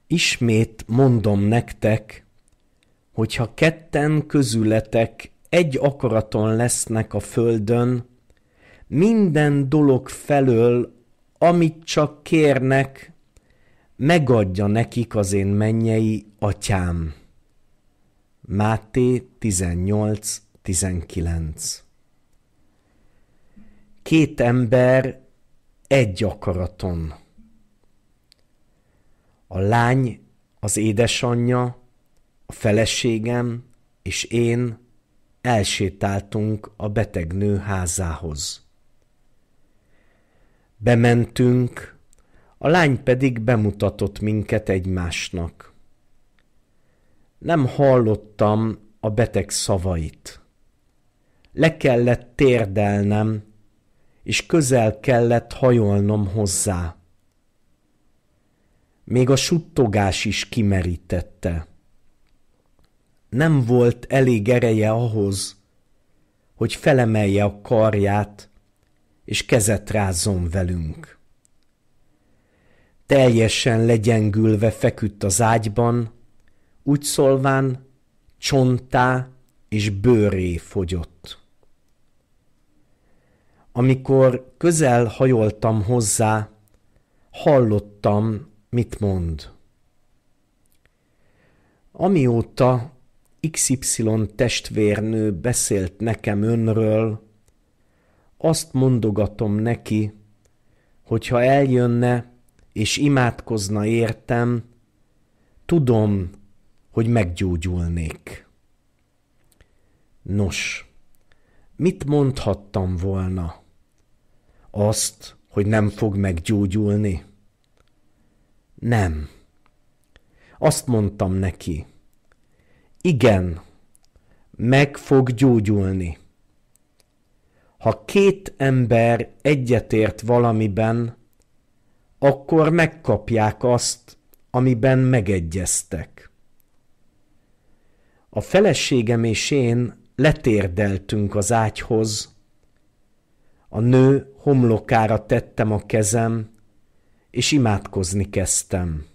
Ismét mondom nektek, hogyha ketten közületek egy akaraton lesznek a földön, minden dolog felől, amit csak kérnek, megadja nekik az én mennyei atyám. Máté 18-19 Két ember egy akaraton a lány, az édesanyja, a feleségem és én elsétáltunk a betegnő házához. Bementünk, a lány pedig bemutatott minket egymásnak. Nem hallottam a beteg szavait. Le kellett térdelnem, és közel kellett hajolnom hozzá. Még a suttogás is kimerítette. Nem volt elég ereje ahhoz, hogy felemelje a karját, és kezet rázzon velünk. Teljesen legyengülve feküdt az ágyban, úgy szólván csontá és bőré fogyott. Amikor közel hajoltam hozzá, hallottam mit mond. Amióta XY testvérnő beszélt nekem önről, azt mondogatom neki, hogy ha eljönne és imádkozna értem, tudom, hogy meggyógyulnék. Nos, mit mondhattam volna? Azt, hogy nem fog meggyógyulni? Nem. Azt mondtam neki. Igen, meg fog gyógyulni. Ha két ember egyetért valamiben, akkor megkapják azt, amiben megegyeztek. A feleségem és én letérdeltünk az ágyhoz. A nő homlokára tettem a kezem, és imádkozni kezdtem.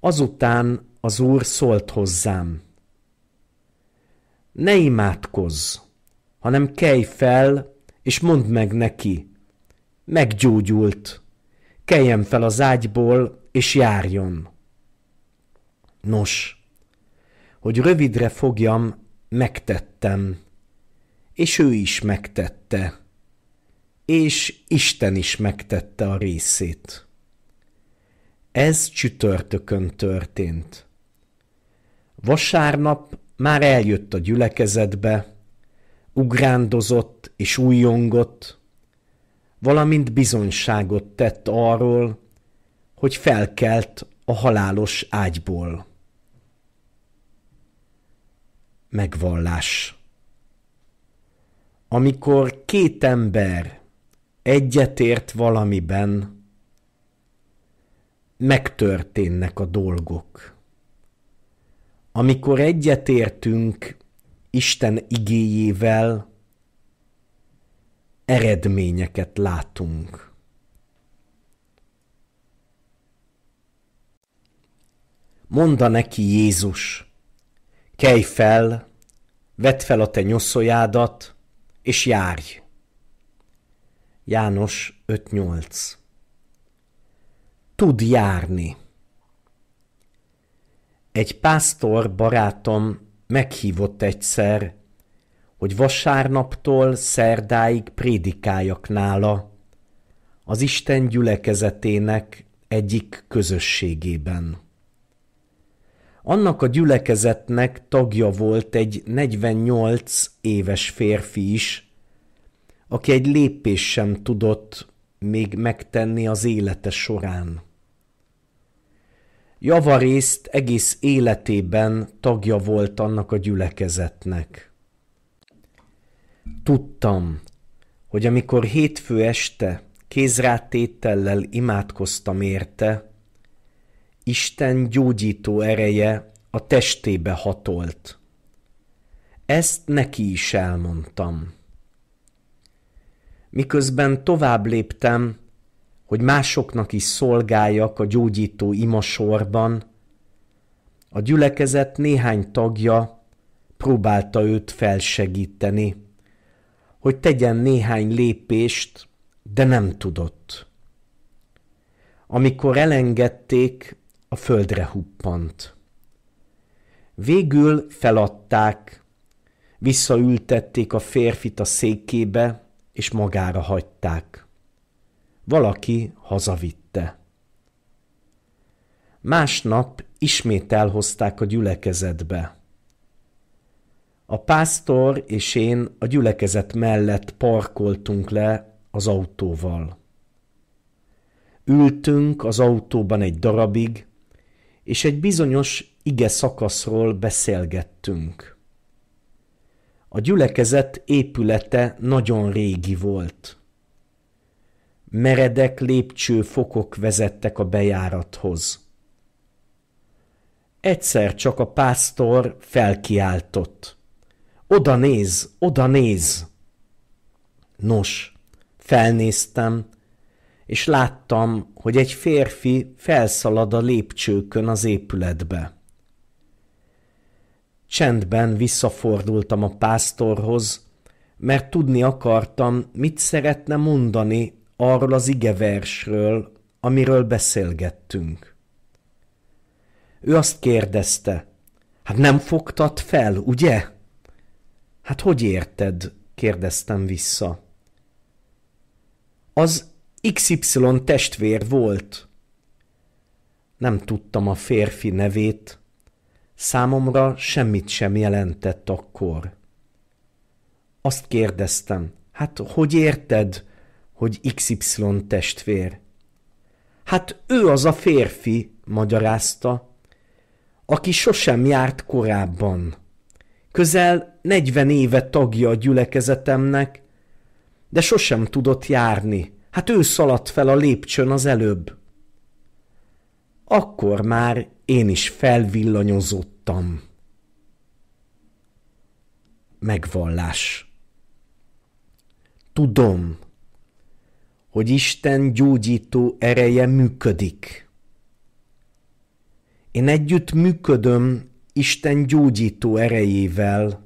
Azután az Úr szólt hozzám. Ne imádkozz, hanem kelj fel, és mondd meg neki. Meggyógyult. Keljen fel az ágyból, és járjon. Nos, hogy rövidre fogjam, megtettem, és ő is megtette és Isten is megtette a részét. Ez csütörtökön történt. Vasárnap már eljött a gyülekezetbe, ugrándozott és újongott, valamint bizonyságot tett arról, hogy felkelt a halálos ágyból. Megvallás Amikor két ember egyetért valamiben, megtörténnek a dolgok. Amikor egyetértünk Isten igéjével, eredményeket látunk. Monda neki Jézus, kelj fel, vedd fel a te nyoszójádat, és járj! János 5.8 Tud járni Egy pásztor barátom meghívott egyszer, hogy vasárnaptól szerdáig prédikáljak nála, az Isten gyülekezetének egyik közösségében. Annak a gyülekezetnek tagja volt egy 48 éves férfi is, aki egy lépés sem tudott még megtenni az élete során. Javarészt egész életében tagja volt annak a gyülekezetnek. Tudtam, hogy amikor hétfő este kézrátétellel imádkoztam érte, Isten gyógyító ereje a testébe hatolt. Ezt neki is elmondtam miközben tovább léptem, hogy másoknak is szolgáljak a gyógyító imasorban, a gyülekezet néhány tagja próbálta őt felsegíteni, hogy tegyen néhány lépést, de nem tudott. Amikor elengedték, a földre huppant. Végül feladták, visszaültették a férfit a székébe, és magára hagyták. Valaki hazavitte. Másnap ismét elhozták a gyülekezetbe. A pásztor és én a gyülekezet mellett parkoltunk le az autóval. Ültünk az autóban egy darabig, és egy bizonyos ige szakaszról beszélgettünk. A gyülekezet épülete nagyon régi volt. Meredek lépcső fokok vezettek a bejárathoz. Egyszer csak a pásztor felkiáltott. Oda néz, oda néz! Nos, felnéztem, és láttam, hogy egy férfi felszalad a lépcsőkön az épületbe. Csendben visszafordultam a pásztorhoz, mert tudni akartam, mit szeretne mondani arról az igeversről, amiről beszélgettünk. Ő azt kérdezte, hát nem fogtad fel, ugye? Hát hogy érted? kérdeztem vissza. Az XY testvér volt. Nem tudtam a férfi nevét, Számomra semmit sem jelentett akkor. Azt kérdeztem, hát hogy érted, hogy XY testvér? Hát ő az a férfi, magyarázta, aki sosem járt korábban. Közel 40 éve tagja a gyülekezetemnek, de sosem tudott járni. Hát ő szaladt fel a lépcsőn az előbb. Akkor már én is felvillanyozottam. Megvallás. Tudom, hogy Isten gyógyító ereje működik. Én együtt működöm Isten gyógyító erejével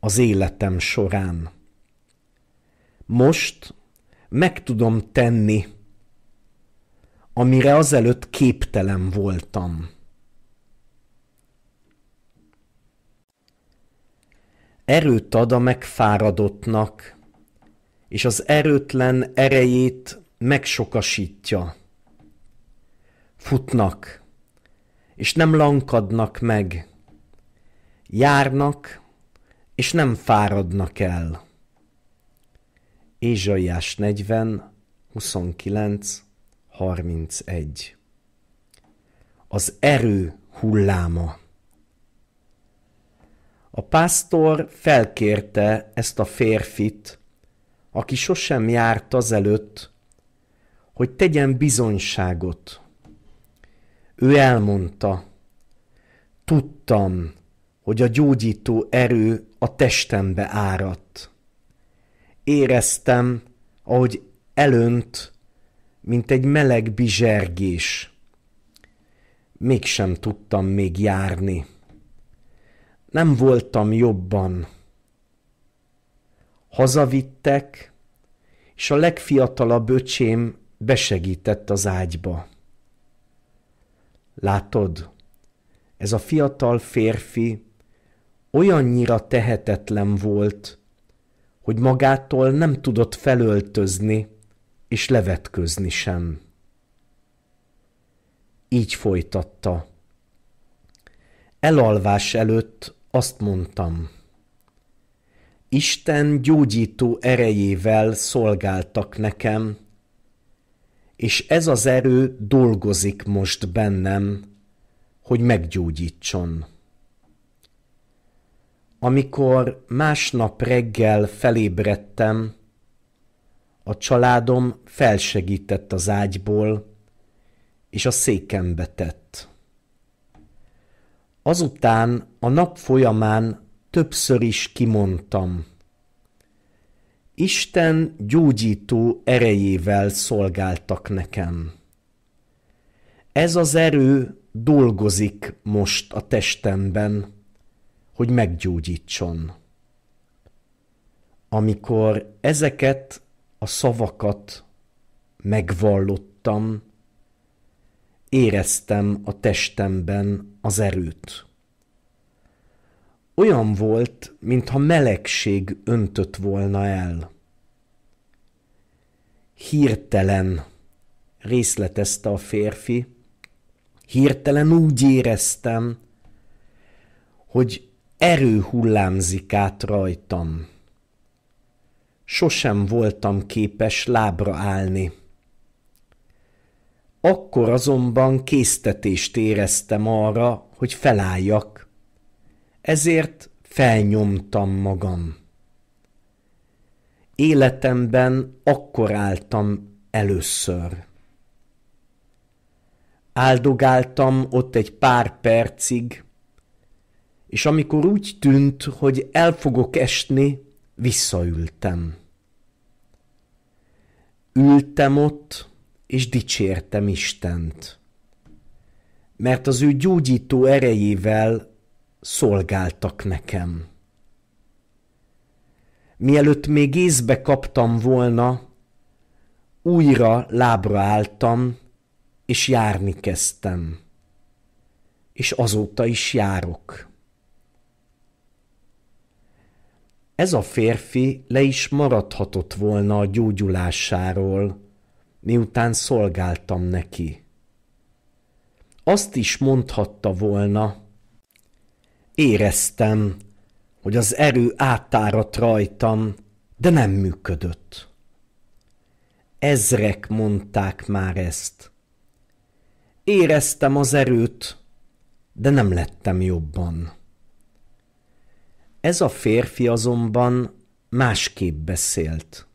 az életem során. Most meg tudom tenni amire azelőtt képtelen voltam. Erőt ad a megfáradottnak, és az erőtlen erejét megsokasítja. Futnak, és nem lankadnak meg, járnak, és nem fáradnak el. Ézsaiás 40, 29, 31. Az erő hulláma. A pásztor felkérte ezt a férfit, aki sosem járt azelőtt, hogy tegyen bizonyságot. Ő elmondta, tudtam, hogy a gyógyító erő a testembe áradt. Éreztem, ahogy elönt mint egy meleg bizsergés. Mégsem tudtam még járni. Nem voltam jobban. Hazavittek, és a legfiatalabb öcsém besegített az ágyba. Látod, ez a fiatal férfi olyannyira tehetetlen volt, hogy magától nem tudott felöltözni, és levetközni sem. Így folytatta. Elalvás előtt azt mondtam. Isten gyógyító erejével szolgáltak nekem, és ez az erő dolgozik most bennem, hogy meggyógyítson. Amikor másnap reggel felébredtem, a családom felsegített az ágyból, és a székembe tett. Azután a nap folyamán többször is kimondtam. Isten gyógyító erejével szolgáltak nekem. Ez az erő dolgozik most a testemben, hogy meggyógyítson. Amikor ezeket a szavakat megvallottam, éreztem a testemben az erőt. Olyan volt, mintha melegség öntött volna el. Hirtelen, részletezte a férfi, hirtelen úgy éreztem, hogy erő hullámzik át rajtam sosem voltam képes lábra állni. Akkor azonban késztetést éreztem arra, hogy felálljak. Ezért felnyomtam magam. Életemben akkor álltam először. Áldogáltam ott egy pár percig, és amikor úgy tűnt, hogy el fogok esni, Visszaültem. Ültem ott, és dicsértem Istent. Mert az ő gyógyító erejével szolgáltak nekem. Mielőtt még észbe kaptam volna, újra lábra álltam, és járni kezdtem. És azóta is járok. Ez a férfi le is maradhatott volna a gyógyulásáról, miután szolgáltam neki. Azt is mondhatta volna. Éreztem, hogy az erő átárat rajtam, de nem működött. Ezrek mondták már ezt. Éreztem az erőt, de nem lettem jobban. Ez a férfi azonban másképp beszélt.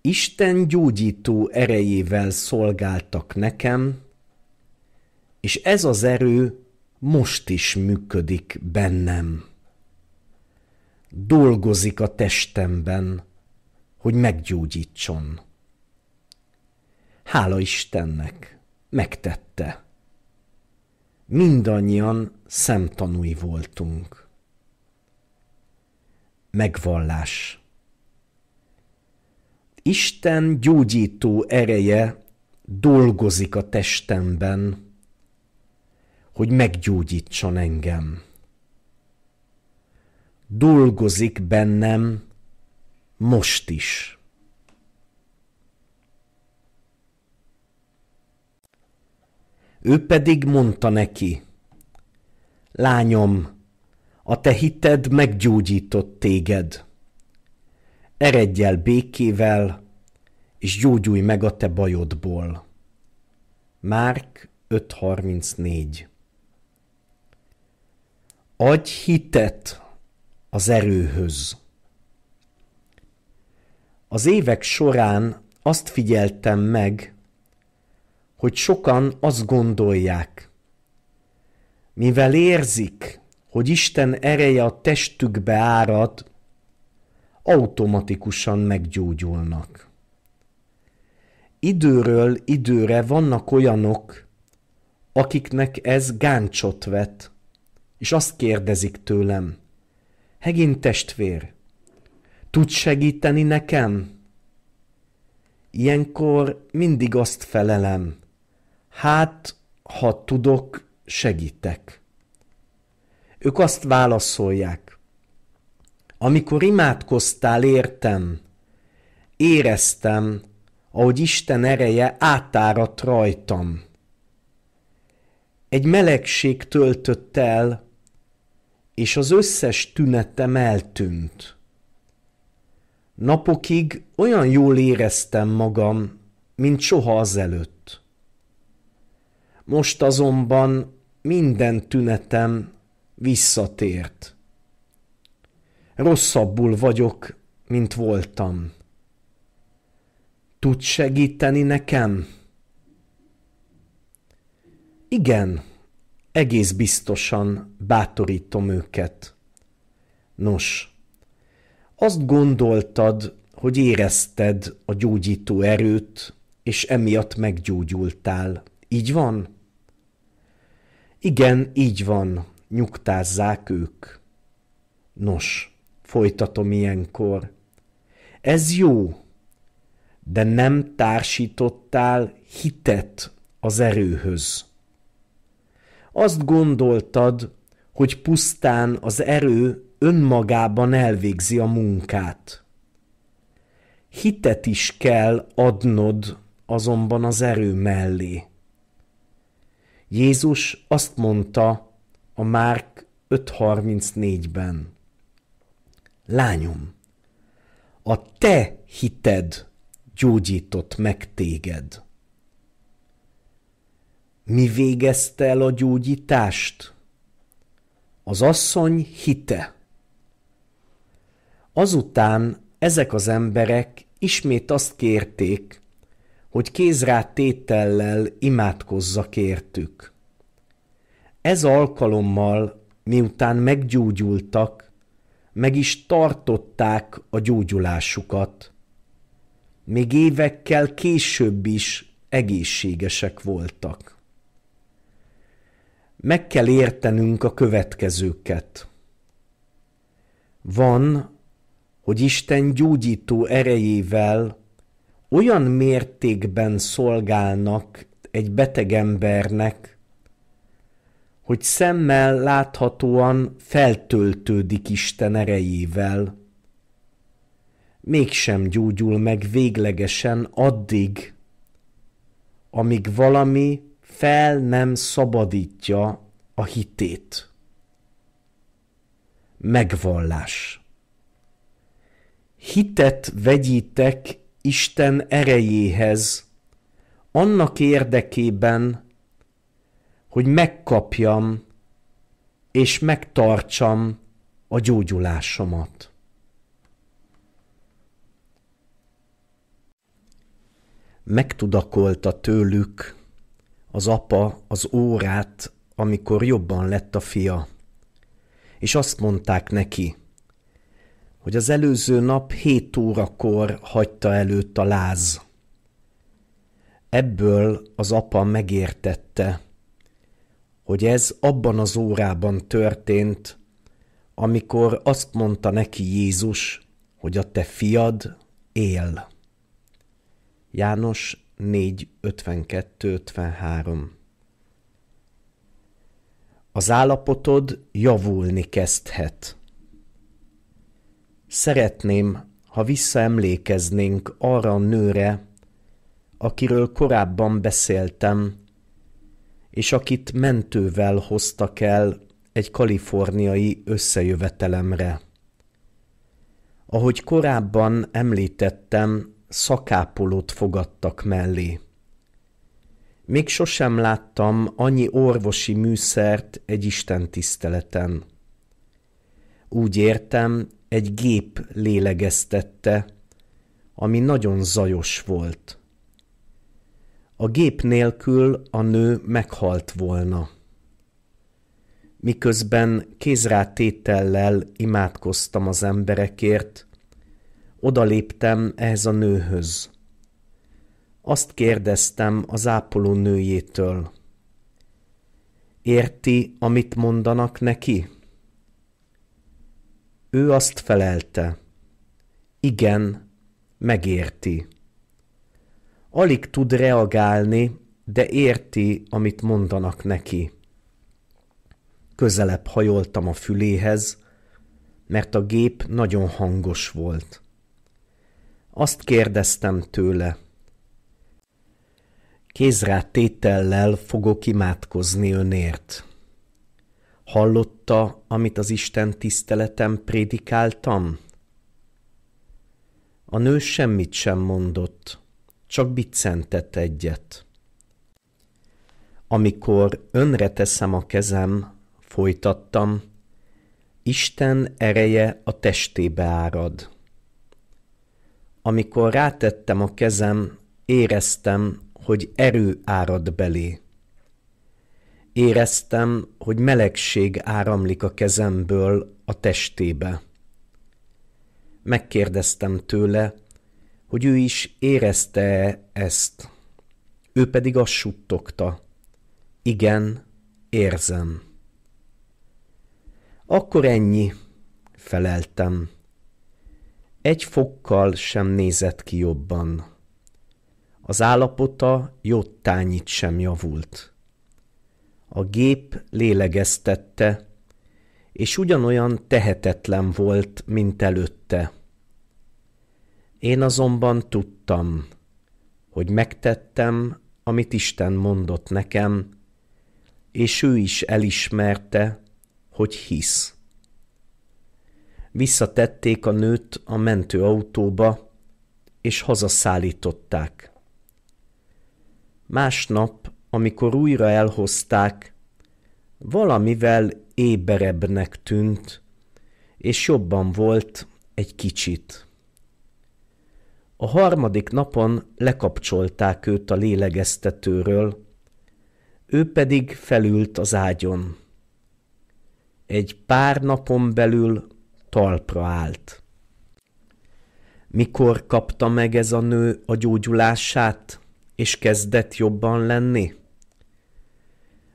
Isten gyógyító erejével szolgáltak nekem, és ez az erő most is működik bennem. Dolgozik a testemben, hogy meggyógyítson. Hála Istennek, megtette. Mindannyian szemtanúi voltunk megvallás. Isten gyógyító ereje dolgozik a testemben, hogy meggyógyítson engem. Dolgozik bennem most is. Ő pedig mondta neki, lányom, a te hited meggyógyított téged. Eredj el békével, és gyógyulj meg a te bajodból. Márk 5.34 Adj hitet az erőhöz. Az évek során azt figyeltem meg, hogy sokan azt gondolják, mivel érzik, hogy Isten ereje a testükbe árad, automatikusan meggyógyulnak. Időről időre vannak olyanok, akiknek ez gáncsot vet, és azt kérdezik tőlem, Hegin testvér, tud segíteni nekem? Ilyenkor mindig azt felelem, hát, ha tudok, segítek. Ők azt válaszolják. Amikor imádkoztál, értem, éreztem, ahogy Isten ereje átárat rajtam. Egy melegség töltött el, és az összes tünetem eltűnt. Napokig olyan jól éreztem magam, mint soha azelőtt. Most azonban minden tünetem visszatért. Rosszabbul vagyok, mint voltam. Tud segíteni nekem? Igen, egész biztosan bátorítom őket. Nos, azt gondoltad, hogy érezted a gyógyító erőt, és emiatt meggyógyultál. Így van? Igen, így van nyugtázzák ők. Nos, folytatom ilyenkor. Ez jó, de nem társítottál hitet az erőhöz. Azt gondoltad, hogy pusztán az erő önmagában elvégzi a munkát. Hitet is kell adnod azonban az erő mellé. Jézus azt mondta, a Márk 534-ben. Lányom, a te hited gyógyított meg téged. Mi végezte el a gyógyítást? Az asszony hite. Azután ezek az emberek ismét azt kérték, hogy kézrátétellel imádkozzak értük. Ez alkalommal, miután meggyógyultak, meg is tartották a gyógyulásukat. Még évekkel később is egészségesek voltak. Meg kell értenünk a következőket. Van, hogy Isten gyógyító erejével olyan mértékben szolgálnak egy beteg embernek, hogy szemmel láthatóan feltöltődik Isten erejével, mégsem gyógyul meg véglegesen addig, amíg valami fel nem szabadítja a hitét. Megvallás. Hitet vegyítek Isten erejéhez, annak érdekében, hogy megkapjam és megtartsam a gyógyulásomat. Megtudakolta tőlük az apa az órát, amikor jobban lett a fia, és azt mondták neki, hogy az előző nap hét órakor hagyta előtt a láz. Ebből az apa megértette, hogy ez abban az órában történt, amikor azt mondta neki Jézus, hogy a te fiad él. János 45253. 53 Az állapotod javulni kezdhet. Szeretném, ha visszaemlékeznénk arra a nőre, akiről korábban beszéltem, és akit mentővel hoztak el egy kaliforniai összejövetelemre. Ahogy korábban említettem, szakápolót fogadtak mellé. Még sosem láttam annyi orvosi műszert egy istentiszteleten. Úgy értem, egy gép lélegeztette, ami nagyon zajos volt. A gép nélkül a nő meghalt volna. Miközben kézrátétellel imádkoztam az emberekért, odaléptem ehhez a nőhöz. Azt kérdeztem az ápoló nőjétől. Érti, amit mondanak neki? Ő azt felelte. Igen, megérti alig tud reagálni, de érti, amit mondanak neki. Közelebb hajoltam a füléhez, mert a gép nagyon hangos volt. Azt kérdeztem tőle. tétellel fogok imádkozni önért. Hallotta, amit az Isten tiszteletem prédikáltam? A nő semmit sem mondott csak biccentett egyet. Amikor önre teszem a kezem, folytattam, Isten ereje a testébe árad. Amikor rátettem a kezem, éreztem, hogy erő árad belé. Éreztem, hogy melegség áramlik a kezemből a testébe. Megkérdeztem tőle, hogy ő is érezte ezt. Ő pedig azt suttogta. Igen, érzem. Akkor ennyi, feleltem. Egy fokkal sem nézett ki jobban. Az állapota jottányit sem javult. A gép lélegeztette, és ugyanolyan tehetetlen volt, mint előtte. Én azonban tudtam, hogy megtettem, amit Isten mondott nekem, és ő is elismerte, hogy hisz. Visszatették a nőt a mentőautóba, és hazaszállították. Másnap, amikor újra elhozták, valamivel éberebbnek tűnt, és jobban volt egy kicsit. A harmadik napon lekapcsolták őt a lélegeztetőről, ő pedig felült az ágyon. Egy pár napon belül talpra állt. Mikor kapta meg ez a nő a gyógyulását, és kezdett jobban lenni?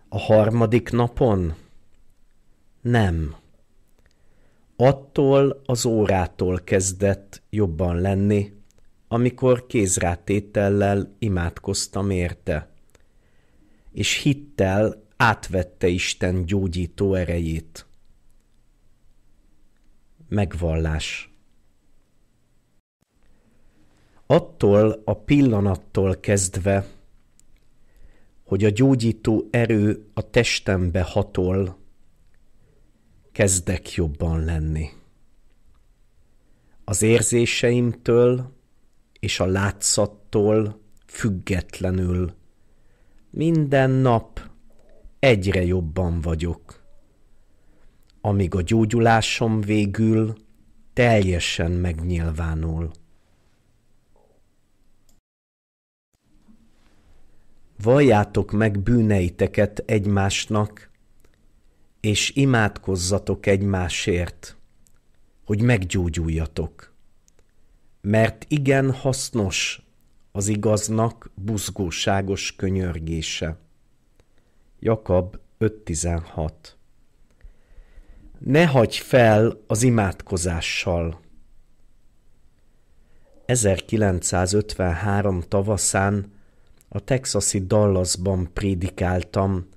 A harmadik napon? Nem. Attól az órától kezdett jobban lenni, amikor kézrátétellel imádkoztam érte, és hittel átvette Isten gyógyító erejét. Megvallás Attól a pillanattól kezdve, hogy a gyógyító erő a testembe hatol, kezdek jobban lenni. Az érzéseimtől, és a látszattól függetlenül. Minden nap egyre jobban vagyok. Amíg a gyógyulásom végül teljesen megnyilvánul. Valljátok meg bűneiteket egymásnak, és imádkozzatok egymásért, hogy meggyógyuljatok mert igen hasznos az igaznak buzgóságos könyörgése. Jakab 5.16 Ne hagyj fel az imádkozással! 1953 tavaszán a texasi Dallasban prédikáltam,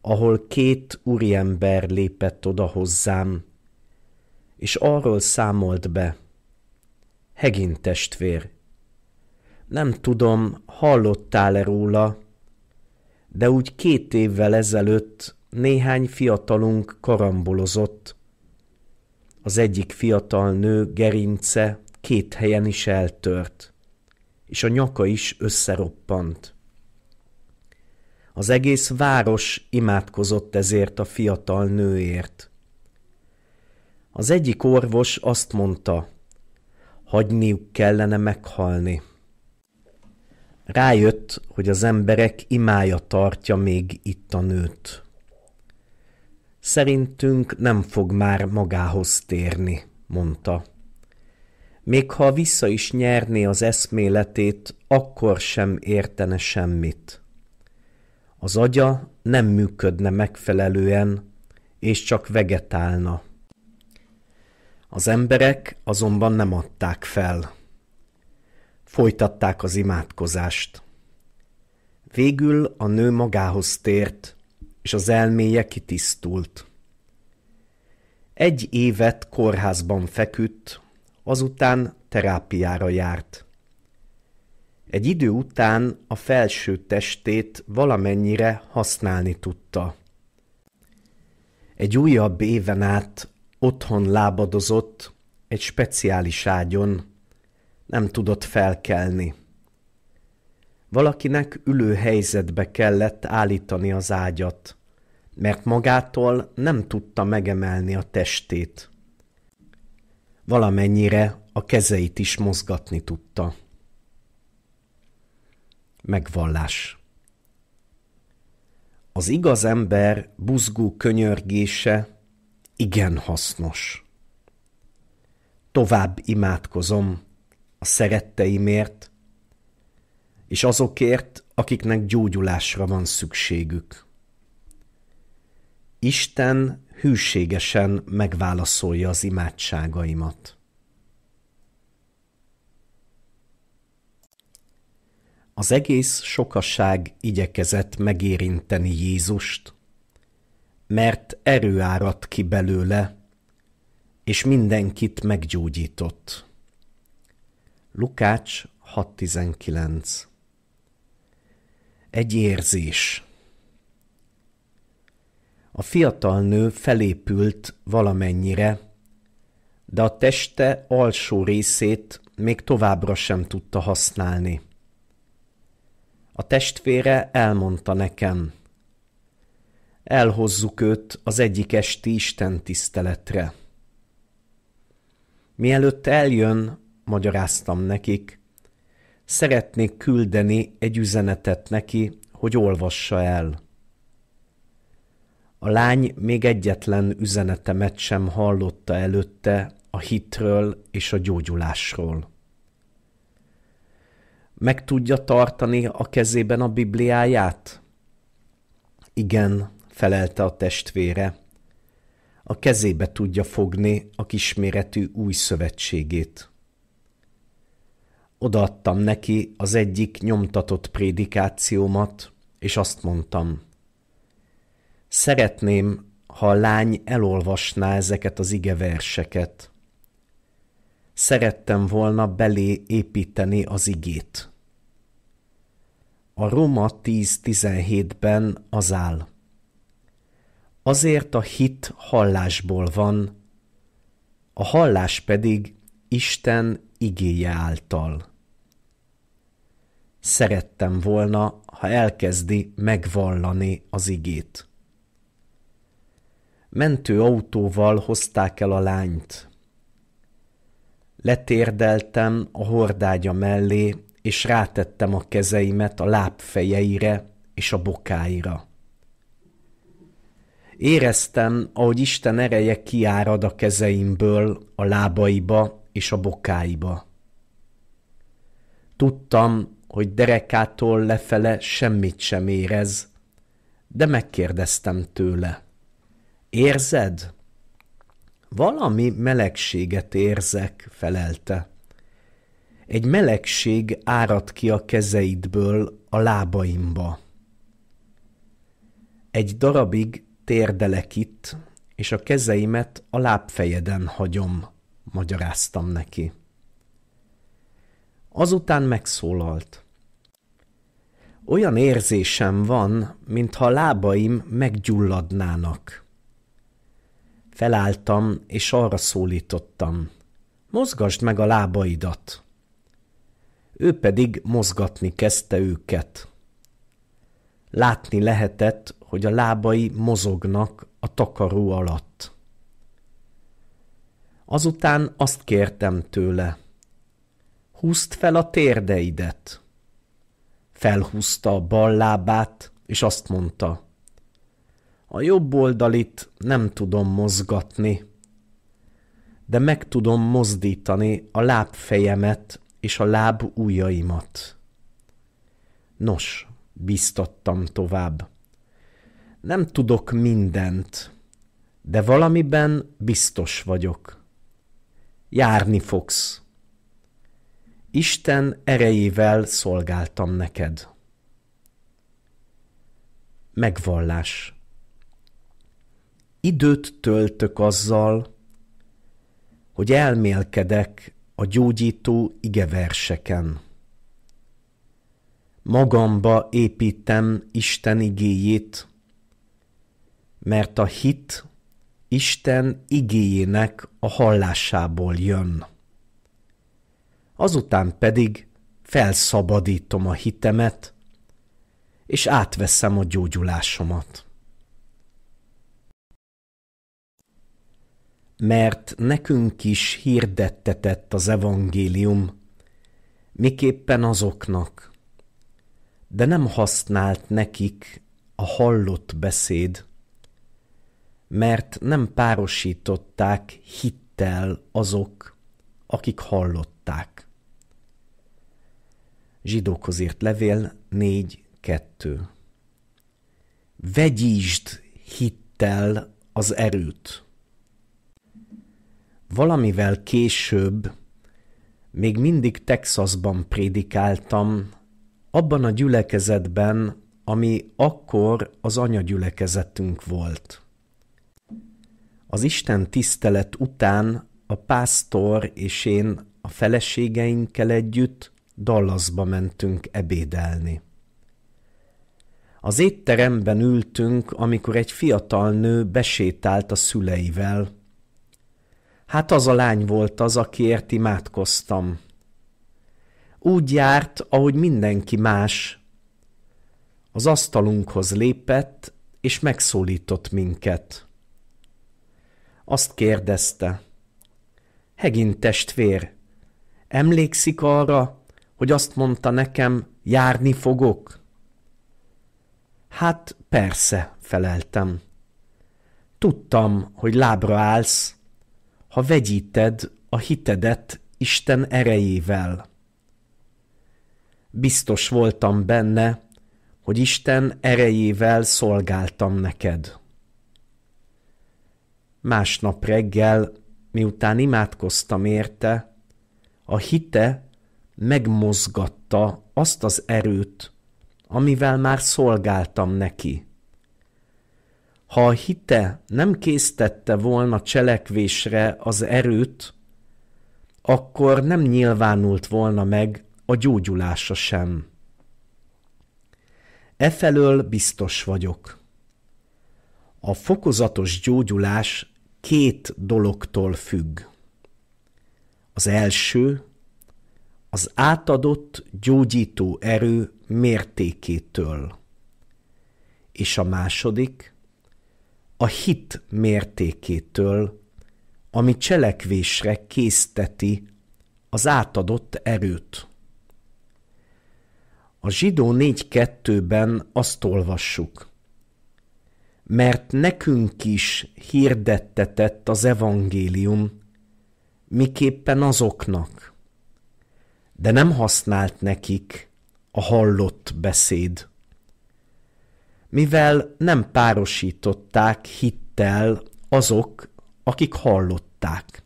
ahol két úriember lépett oda hozzám, és arról számolt be – Hegin testvér. Nem tudom, hallottál-e róla, de úgy két évvel ezelőtt néhány fiatalunk karambolozott. Az egyik fiatal nő gerince két helyen is eltört, és a nyaka is összeroppant. Az egész város imádkozott ezért a fiatal nőért. Az egyik orvos azt mondta, hagyniuk kellene meghalni. Rájött, hogy az emberek imája tartja még itt a nőt. Szerintünk nem fog már magához térni, mondta. Még ha vissza is nyerné az eszméletét, akkor sem értene semmit. Az agya nem működne megfelelően, és csak vegetálna. Az emberek azonban nem adták fel. Folytatták az imádkozást. Végül a nő magához tért, és az elméje kitisztult. Egy évet kórházban feküdt, azután terápiára járt. Egy idő után a felső testét valamennyire használni tudta. Egy újabb éven át Otthon lábadozott, egy speciális ágyon, nem tudott felkelni. Valakinek ülő helyzetbe kellett állítani az ágyat, mert magától nem tudta megemelni a testét. Valamennyire a kezeit is mozgatni tudta. Megvallás Az igaz ember buzgó könyörgése igen hasznos. Tovább imádkozom a szeretteimért, és azokért, akiknek gyógyulásra van szükségük. Isten hűségesen megválaszolja az imádságaimat. Az egész sokaság igyekezett megérinteni Jézust, mert erő áradt ki belőle, és mindenkit meggyógyított. Lukács 6.19 Egy érzés A fiatal nő felépült valamennyire, de a teste alsó részét még továbbra sem tudta használni. A testvére elmondta nekem – elhozzuk őt az egyik esti Isten tiszteletre. Mielőtt eljön, magyaráztam nekik, szeretnék küldeni egy üzenetet neki, hogy olvassa el. A lány még egyetlen üzenetemet sem hallotta előtte a hitről és a gyógyulásról. Meg tudja tartani a kezében a Bibliáját? Igen, felelte a testvére. A kezébe tudja fogni a kisméretű új szövetségét. Odaadtam neki az egyik nyomtatott prédikációmat, és azt mondtam. Szeretném, ha a lány elolvasná ezeket az verseket. Szerettem volna belé építeni az igét. A Roma 10.17-ben az áll. Azért a hit hallásból van, a hallás pedig Isten igéje által. Szerettem volna, ha elkezdi megvallani az igét. Mentő autóval hozták el a lányt. Letérdeltem a hordágya mellé, és rátettem a kezeimet a lábfejeire és a bokáira. Éreztem, ahogy Isten ereje kiárad a kezeimből, a lábaiba és a bokáiba. Tudtam, hogy derekától lefele semmit sem érez, de megkérdeztem tőle. Érzed? Valami melegséget érzek, felelte. Egy melegség árad ki a kezeidből a lábaimba. Egy darabig térdelek itt, és a kezeimet a lábfejeden hagyom, magyaráztam neki. Azután megszólalt. Olyan érzésem van, mintha a lábaim meggyulladnának. Felálltam, és arra szólítottam. Mozgasd meg a lábaidat! Ő pedig mozgatni kezdte őket. Látni lehetett, hogy a lábai mozognak a takaró alatt. Azután azt kértem tőle, húzd fel a térdeidet. Felhúzta a bal lábát, és azt mondta, a jobb oldalit nem tudom mozgatni, de meg tudom mozdítani a lábfejemet és a láb ujjaimat. Nos, biztattam tovább nem tudok mindent, de valamiben biztos vagyok. Járni fogsz. Isten erejével szolgáltam neked. Megvallás. Időt töltök azzal, hogy elmélkedek a gyógyító igeverseken. Magamba építem Isten igéjét, mert a hit Isten igéjének a hallásából jön. Azután pedig felszabadítom a hitemet, és átveszem a gyógyulásomat. Mert nekünk is hirdettetett az evangélium, miképpen azoknak, de nem használt nekik a hallott beszéd, mert nem párosították hittel azok, akik hallották. Zsidókhoz írt levél 4.2. Vegyítsd hittel az erőt. Valamivel később még mindig Texasban prédikáltam, abban a gyülekezetben, ami akkor az anyagyülekezetünk volt. Az Isten tisztelet után a pásztor és én a feleségeinkkel együtt Dallasba mentünk ebédelni. Az étteremben ültünk, amikor egy fiatal nő besétált a szüleivel. Hát az a lány volt az, akiért imádkoztam. Úgy járt, ahogy mindenki más. Az asztalunkhoz lépett, és megszólított minket. Azt kérdezte. Hegin testvér, emlékszik arra, hogy azt mondta nekem, járni fogok? Hát persze, feleltem. Tudtam, hogy lábra állsz, ha vegyíted a hitedet Isten erejével. Biztos voltam benne, hogy Isten erejével szolgáltam neked. Másnap reggel, miután imádkoztam érte, a hite megmozgatta azt az erőt, amivel már szolgáltam neki. Ha a hite nem késztette volna cselekvésre az erőt, akkor nem nyilvánult volna meg a gyógyulása sem. Efelől biztos vagyok. A fokozatos gyógyulás két dologtól függ. Az első, az átadott gyógyító erő mértékétől. És a második, a hit mértékétől, ami cselekvésre készteti az átadott erőt. A zsidó 4.2-ben azt olvassuk mert nekünk is hirdettetett az evangélium, miképpen azoknak. De nem használt nekik a hallott beszéd, mivel nem párosították hittel azok, akik hallották.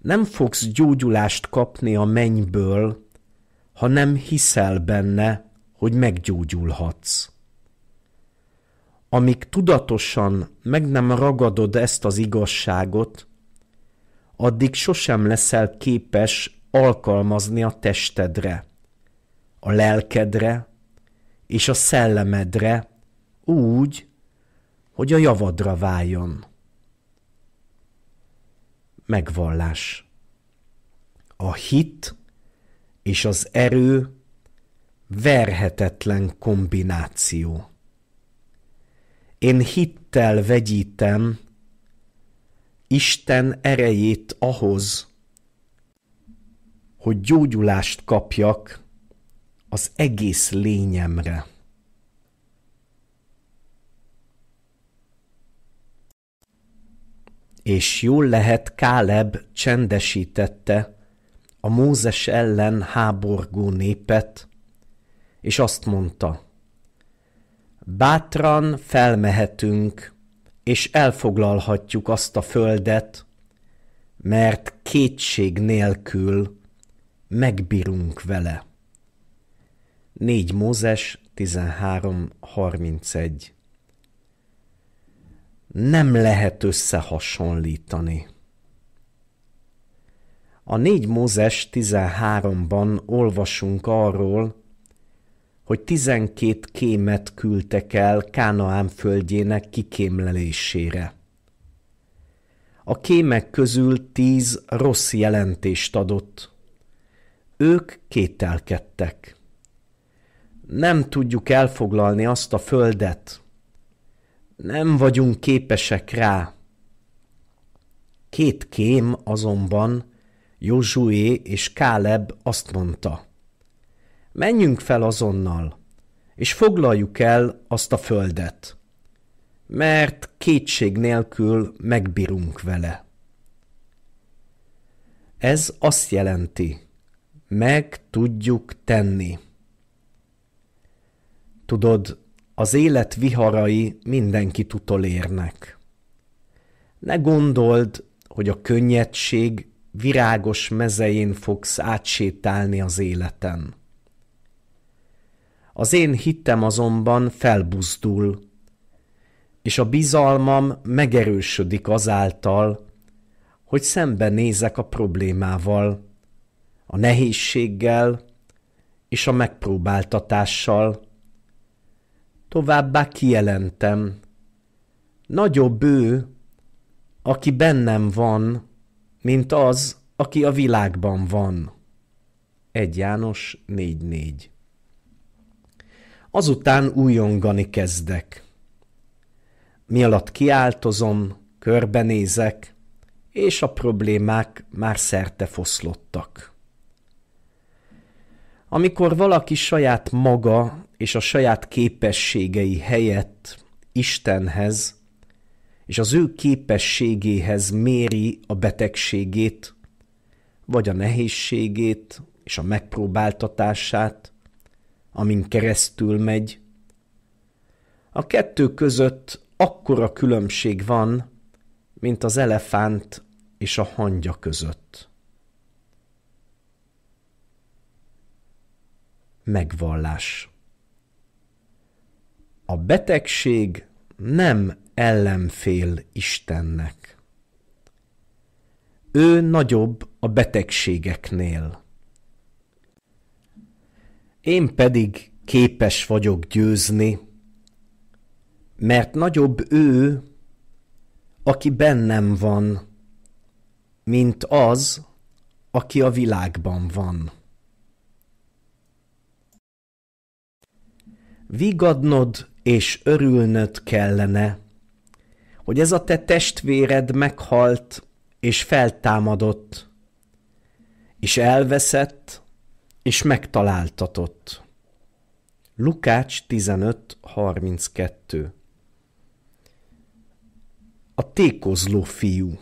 Nem fogsz gyógyulást kapni a mennyből, ha nem hiszel benne, hogy meggyógyulhatsz amíg tudatosan meg nem ragadod ezt az igazságot, addig sosem leszel képes alkalmazni a testedre, a lelkedre és a szellemedre úgy, hogy a javadra váljon. Megvallás. A hit és az erő verhetetlen kombináció. Én hittel vegyítem Isten erejét ahhoz, hogy gyógyulást kapjak az egész lényemre. És jól lehet Káleb csendesítette a Mózes ellen háborgó népet, és azt mondta, Bátran felmehetünk, és elfoglalhatjuk azt a földet, mert kétség nélkül megbírunk vele. 4 Mózes 13.31 Nem lehet összehasonlítani. A 4 Mózes 13-ban olvasunk arról, hogy 12 kémet küldtek el Kánaán földjének kikémlelésére. A kémek közül tíz rossz jelentést adott. Ők kételkedtek. Nem tudjuk elfoglalni azt a földet. Nem vagyunk képesek rá. Két kém azonban, Józsué és Káleb azt mondta – Menjünk fel azonnal, és foglaljuk el azt a földet, mert kétség nélkül megbírunk vele. Ez azt jelenti, meg tudjuk tenni. Tudod, az élet viharai mindenkit utolérnek. Ne gondold, hogy a könnyedség virágos mezején fogsz átsétálni az életen. Az én hittem azonban felbuzdul, és a bizalmam megerősödik azáltal, hogy szembenézek a problémával, a nehézséggel és a megpróbáltatással. Továbbá kijelentem, nagyobb ő, aki bennem van, mint az, aki a világban van. 1 János 4.4 Azután újongani kezdek. Mi alatt kiáltozom, körbenézek, és a problémák már szerte foszlottak. Amikor valaki saját maga és a saját képességei helyett Istenhez és az ő képességéhez méri a betegségét, vagy a nehézségét és a megpróbáltatását, amin keresztül megy. A kettő között akkora különbség van, mint az elefánt és a hangya között. Megvallás A betegség nem ellenfél Istennek. Ő nagyobb a betegségeknél. Én pedig képes vagyok győzni, mert nagyobb ő, aki bennem van, mint az, aki a világban van. Vigadnod és örülnöd kellene, hogy ez a te testvéred meghalt és feltámadott, és elveszett, és megtaláltatott. Lukács 15.32 A tékozló fiú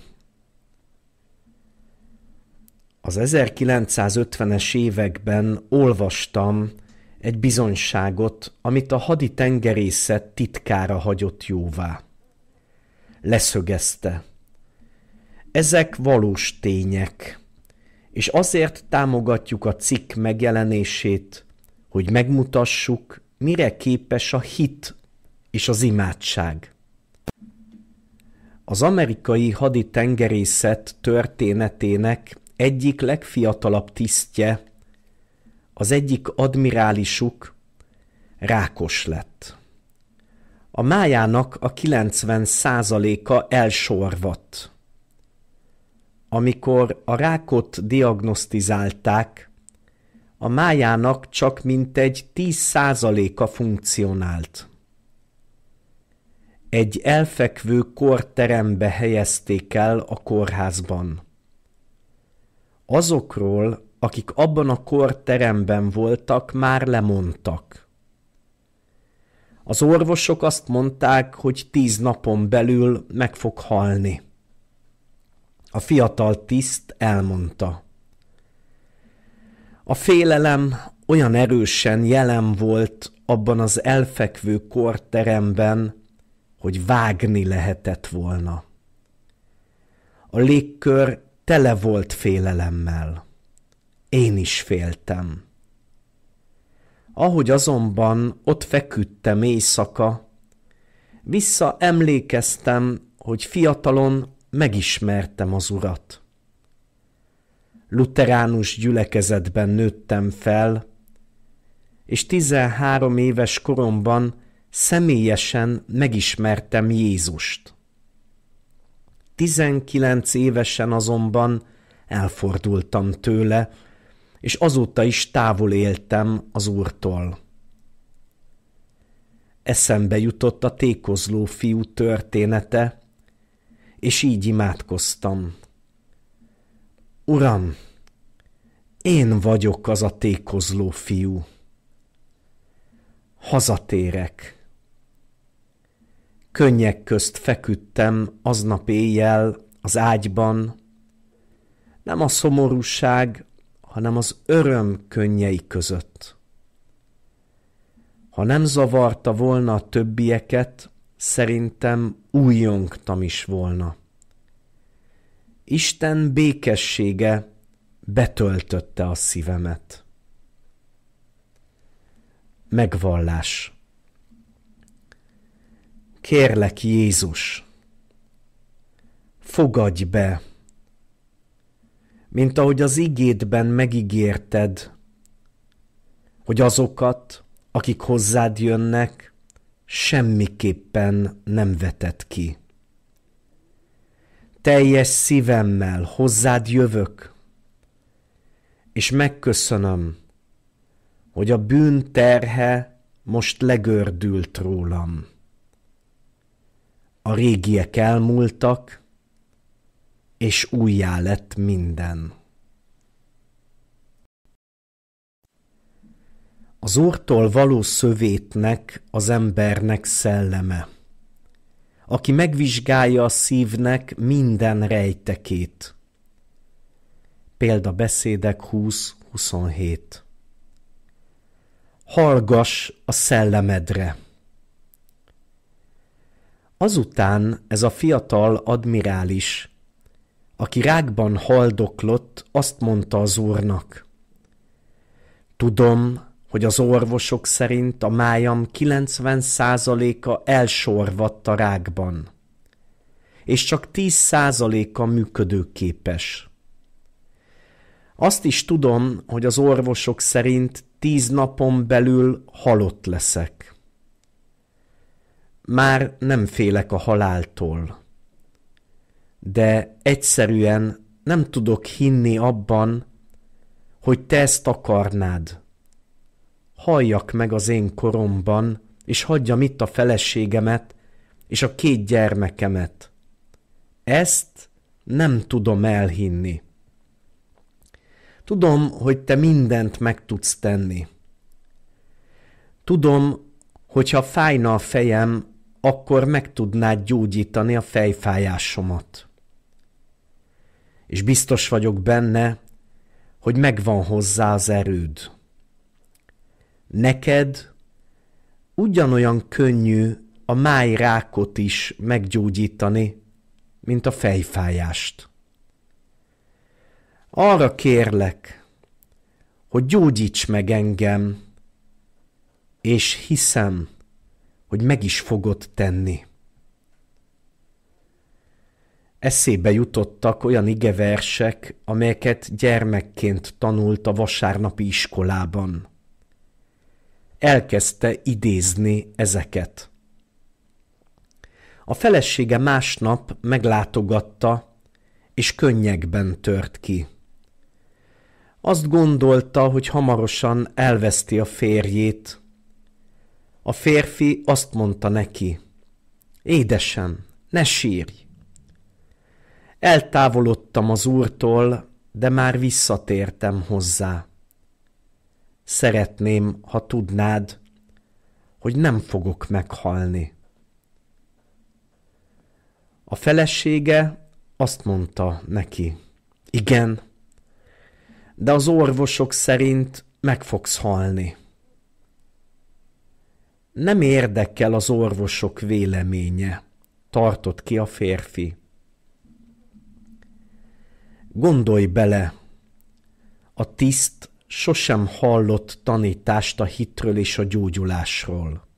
Az 1950-es években olvastam egy bizonyságot, amit a hadi tengerészet titkára hagyott jóvá. Leszögezte. Ezek valós tények – és azért támogatjuk a cikk megjelenését, hogy megmutassuk, mire képes a hit és az imádság. Az amerikai haditengerészet történetének egyik legfiatalabb tisztje, az egyik admirálisuk rákos lett. A májának a 90 százaléka elsorvadt amikor a rákot diagnosztizálták, a májának csak mintegy 10%-a funkcionált. Egy elfekvő korterembe helyezték el a kórházban. Azokról, akik abban a korteremben voltak, már lemondtak. Az orvosok azt mondták, hogy tíz napon belül meg fog halni. A fiatal tiszt elmondta. A félelem olyan erősen jelen volt abban az elfekvő korteremben, hogy vágni lehetett volna. A légkör tele volt félelemmel. Én is féltem. Ahogy azonban ott feküdtem éjszaka, visszaemlékeztem, hogy fiatalon megismertem az urat. Luteránus gyülekezetben nőttem fel, és 13 éves koromban személyesen megismertem Jézust. 19 évesen azonban elfordultam tőle, és azóta is távol éltem az úrtól. Eszembe jutott a tékozló fiú története, és így imádkoztam. Uram, én vagyok az a tékozló fiú. Hazatérek. Könnyek közt feküdtem aznap éjjel az ágyban. Nem a szomorúság, hanem az öröm könnyei között. Ha nem zavarta volna a többieket, szerintem újjongtam is volna. Isten békessége betöltötte a szívemet. Megvallás. Kérlek, Jézus, fogadj be, mint ahogy az igédben megígérted, hogy azokat, akik hozzád jönnek, semmiképpen nem vetett ki. Teljes szívemmel hozzád jövök, és megköszönöm, hogy a bűn terhe most legördült rólam. A régiek elmúltak, és újjá lett minden. Az Úrtól való szövétnek az embernek szelleme, aki megvizsgálja a szívnek minden rejtekét. beszédek 20-27 Hallgass a szellemedre! Azután ez a fiatal admirális, aki rákban haldoklott, azt mondta az úrnak. Tudom, hogy az orvosok szerint a májam 90%-a elsorvadt a rákban, és csak 10%-a működőképes. Azt is tudom, hogy az orvosok szerint tíz napon belül halott leszek. Már nem félek a haláltól, de egyszerűen nem tudok hinni abban, hogy te ezt akarnád – halljak meg az én koromban, és hagyjam itt a feleségemet és a két gyermekemet. Ezt nem tudom elhinni. Tudom, hogy te mindent meg tudsz tenni. Tudom, hogyha fájna a fejem, akkor meg tudnád gyógyítani a fejfájásomat. És biztos vagyok benne, hogy megvan hozzá az erőd. Neked ugyanolyan könnyű a májrákot is meggyógyítani, mint a fejfájást. Arra kérlek, hogy gyógyíts meg engem, és hiszem, hogy meg is fogod tenni. Eszébe jutottak olyan igeversek, amelyeket gyermekként tanult a vasárnapi iskolában elkezdte idézni ezeket. A felesége másnap meglátogatta, és könnyekben tört ki. Azt gondolta, hogy hamarosan elveszti a férjét. A férfi azt mondta neki, Édesem, ne sírj! Eltávolodtam az úrtól, de már visszatértem hozzá. Szeretném, ha tudnád, hogy nem fogok meghalni. A felesége azt mondta neki, igen, de az orvosok szerint meg fogsz halni. Nem érdekel az orvosok véleménye, tartott ki a férfi. Gondolj bele, a tiszt sosem hallott tanítást a hitről és a gyógyulásról.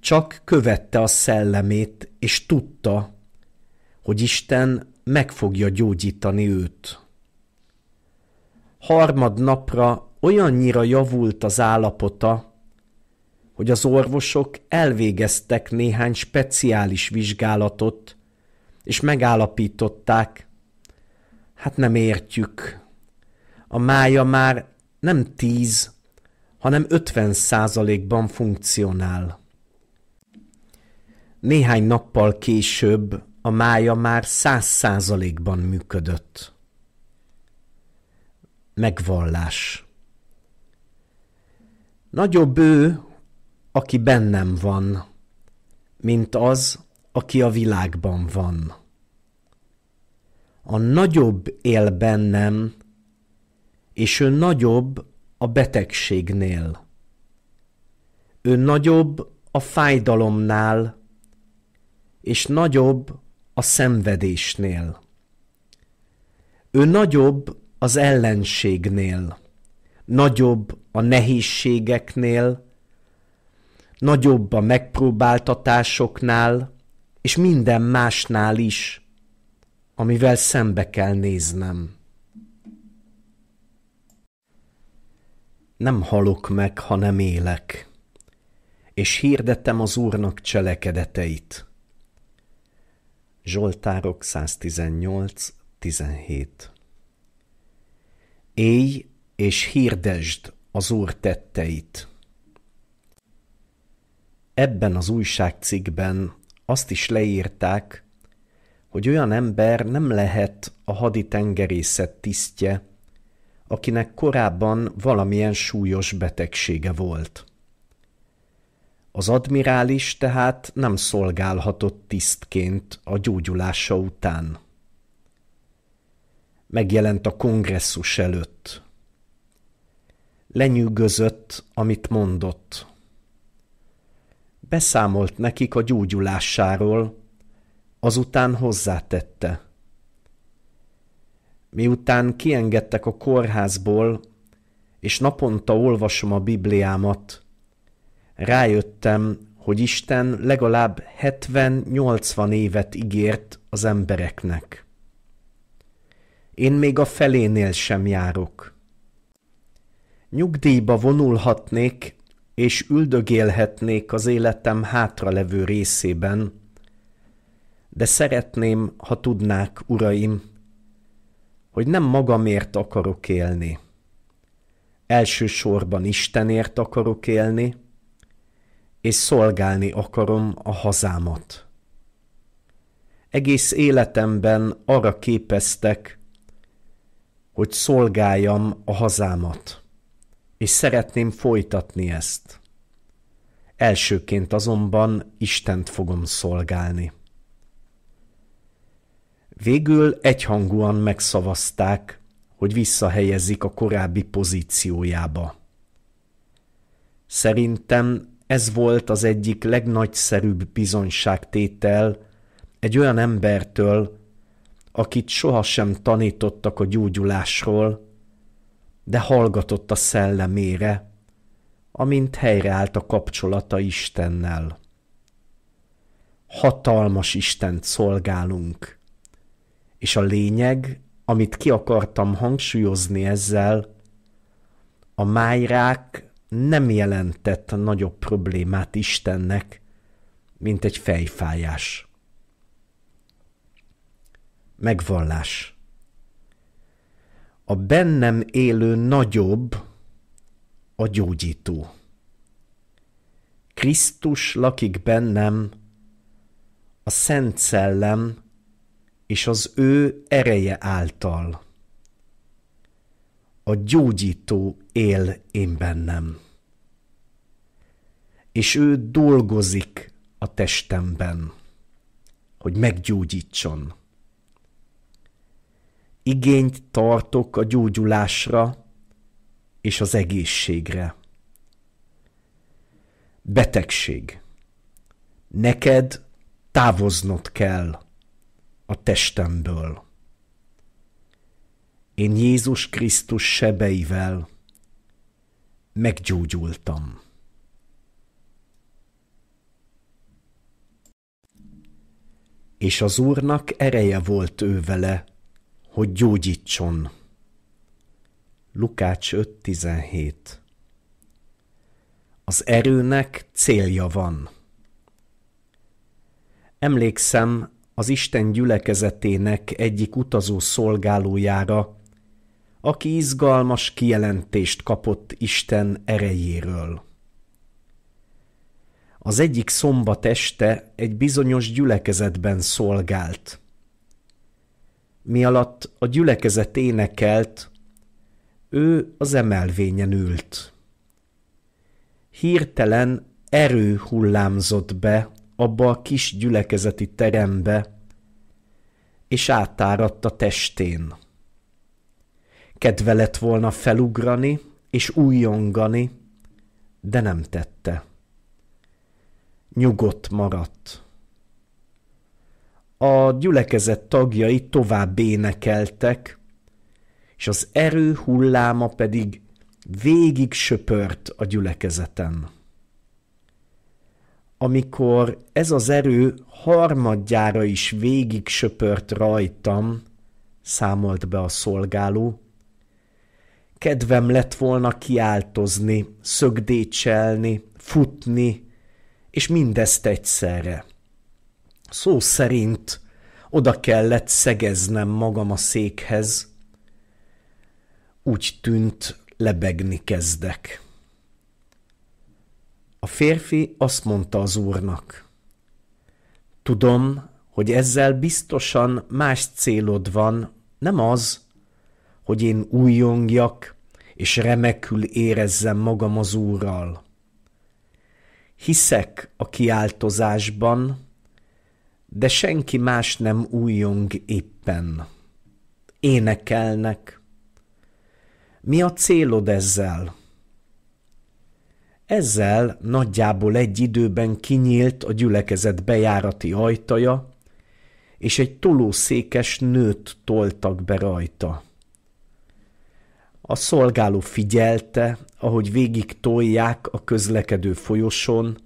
Csak követte a szellemét, és tudta, hogy Isten meg fogja gyógyítani őt. Harmad napra olyannyira javult az állapota, hogy az orvosok elvégeztek néhány speciális vizsgálatot, és megállapították, hát nem értjük, a mája már nem 10, hanem 50 százalékban funkcionál. Néhány nappal később a mája már 100 százalékban működött. Megvallás Nagyobb ő, aki bennem van, mint az, aki a világban van. A nagyobb él bennem, és ő nagyobb a betegségnél. Ő nagyobb a fájdalomnál, és nagyobb a szenvedésnél. Ő nagyobb az ellenségnél, nagyobb a nehézségeknél, nagyobb a megpróbáltatásoknál, és minden másnál is, amivel szembe kell néznem. nem halok meg, hanem élek, és hirdetem az Úrnak cselekedeteit. Zsoltárok 118-17 Éj és hirdesd az Úr tetteit. Ebben az újságcikkben azt is leírták, hogy olyan ember nem lehet a haditengerészet tisztje, akinek korábban valamilyen súlyos betegsége volt. Az admirális tehát nem szolgálhatott tisztként a gyógyulása után. Megjelent a kongresszus előtt. Lenyűgözött, amit mondott. Beszámolt nekik a gyógyulásáról, azután hozzátette – Miután kiengedtek a kórházból, és naponta olvasom a Bibliámat, rájöttem, hogy Isten legalább 70-80 évet ígért az embereknek. Én még a felénél sem járok. Nyugdíjba vonulhatnék, és üldögélhetnék az életem hátralevő részében, de szeretném, ha tudnák, uraim, hogy nem magamért akarok élni. Elsősorban Istenért akarok élni, és szolgálni akarom a hazámat. Egész életemben arra képeztek, hogy szolgáljam a hazámat, és szeretném folytatni ezt. Elsőként azonban Istent fogom szolgálni. Végül egyhangúan megszavazták, hogy visszahelyezik a korábbi pozíciójába. Szerintem ez volt az egyik legnagyszerűbb bizonyságtétel egy olyan embertől, akit sohasem tanítottak a gyógyulásról, de hallgatott a szellemére, amint helyreállt a kapcsolata Istennel. Hatalmas Istent szolgálunk! És a lényeg, amit ki akartam hangsúlyozni ezzel, a májrák nem jelentett nagyobb problémát Istennek, mint egy fejfájás. Megvallás. A bennem élő nagyobb a gyógyító. Krisztus lakik bennem, a Szent Szellem és az ő ereje által. A gyógyító él én bennem. És ő dolgozik a testemben, hogy meggyógyítson. Igényt tartok a gyógyulásra és az egészségre. Betegség. Neked távoznod kell a testemből. Én Jézus Krisztus sebeivel meggyógyultam. És az Úrnak ereje volt ő vele, hogy gyógyítson. Lukács 5.17 Az erőnek célja van. Emlékszem, az Isten gyülekezetének egyik utazó szolgálójára, aki izgalmas kijelentést kapott Isten erejéről. Az egyik szombat este egy bizonyos gyülekezetben szolgált. Mi alatt a gyülekezet énekelt, ő az emelvényen ült. Hirtelen erő hullámzott be abba a kis gyülekezeti terembe, és áttáradt a testén. Kedve lett volna felugrani és újongani, de nem tette. Nyugodt maradt. A gyülekezet tagjai tovább énekeltek, és az erő hulláma pedig végig söpört a gyülekezeten amikor ez az erő harmadjára is végig söpört rajtam, számolt be a szolgáló, kedvem lett volna kiáltozni, szögdécselni, futni, és mindezt egyszerre. Szó szerint oda kellett szegeznem magam a székhez, úgy tűnt, lebegni kezdek. A férfi azt mondta az úrnak. Tudom, hogy ezzel biztosan más célod van, nem az, hogy én újongjak, és remekül érezzem magam az úrral. Hiszek a kiáltozásban, de senki más nem újjong éppen. Énekelnek. Mi a célod ezzel? Ezzel nagyjából egy időben kinyílt a gyülekezet bejárati ajtaja, és egy tolószékes nőt toltak be rajta. A szolgáló figyelte, ahogy végig tolják a közlekedő folyosón,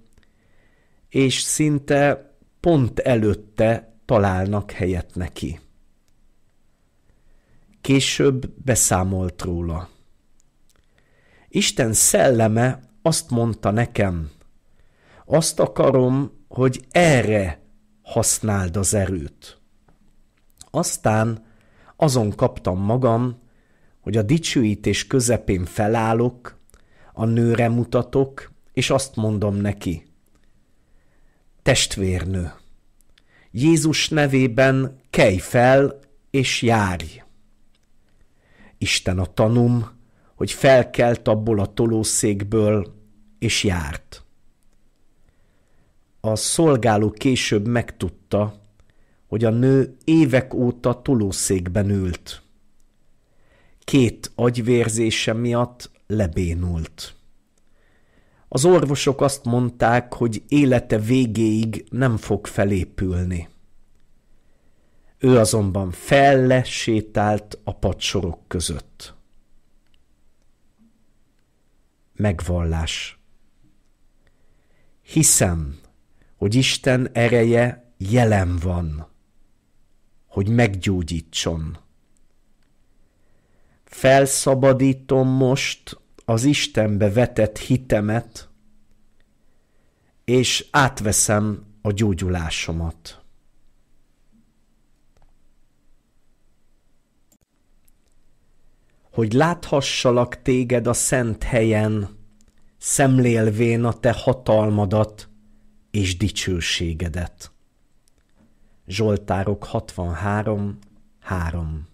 és szinte pont előtte találnak helyet neki. Később beszámolt róla. Isten szelleme azt mondta nekem, azt akarom, hogy erre használd az erőt. Aztán azon kaptam magam, hogy a dicsőítés közepén felállok, a nőre mutatok, és azt mondom neki. Testvérnő, Jézus nevében kelj fel és járj! Isten a tanum, hogy felkelt abból a tolószékből, és járt. A szolgáló később megtudta, hogy a nő évek óta tolószékben ült. Két agyvérzése miatt lebénult. Az orvosok azt mondták, hogy élete végéig nem fog felépülni. Ő azonban fellesétált a patsorok között megvallás. Hiszem, hogy Isten ereje jelen van, hogy meggyógyítson. Felszabadítom most az Istenbe vetett hitemet, és átveszem a gyógyulásomat. hogy láthassalak téged a szent helyen, szemlélvén a te hatalmadat és dicsőségedet. Zsoltárok 63. 3.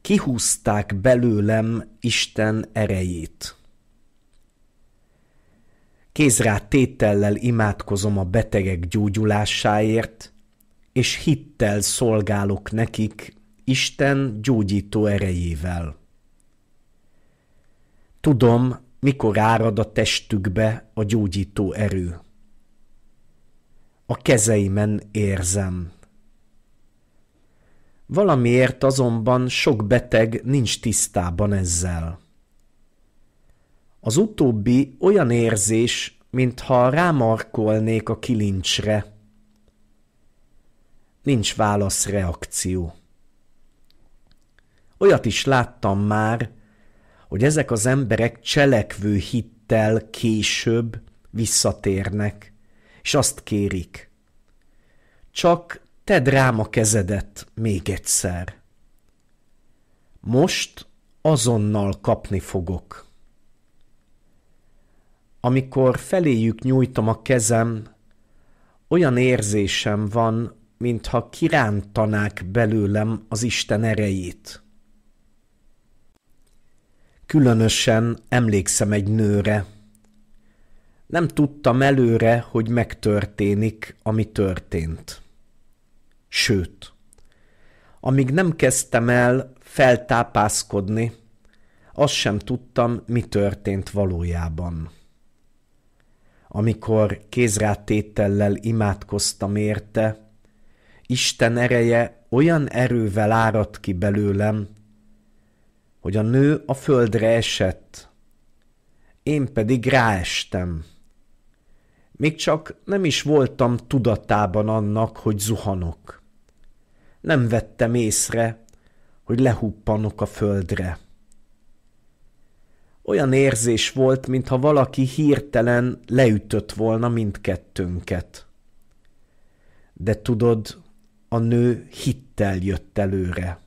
Kihúzták belőlem Isten erejét. Kézrá tétellel imádkozom a betegek gyógyulásáért, és hittel szolgálok nekik Isten gyógyító erejével. Tudom, mikor árad a testükbe a gyógyító erő. A kezeimen érzem. Valamiért azonban sok beteg nincs tisztában ezzel. Az utóbbi olyan érzés, mintha rámarkolnék a kilincsre. Nincs válaszreakció. Olyat is láttam már, hogy ezek az emberek cselekvő hittel később visszatérnek, és azt kérik. Csak tedd rám a kezedet még egyszer. Most azonnal kapni fogok. Amikor feléjük nyújtom a kezem, olyan érzésem van, mintha kirántanák belőlem az Isten erejét. Különösen emlékszem egy nőre. Nem tudtam előre, hogy megtörténik, ami történt. Sőt, amíg nem kezdtem el feltápászkodni, azt sem tudtam, mi történt valójában. Amikor kézrátétellel imádkoztam érte, Isten ereje olyan erővel áradt ki belőlem, hogy a nő a földre esett, én pedig ráestem. Még csak nem is voltam tudatában annak, hogy zuhanok. Nem vettem észre, hogy lehuppanok a földre. Olyan érzés volt, mintha valaki hirtelen leütött volna mindkettőnket. De tudod, a nő hittel jött előre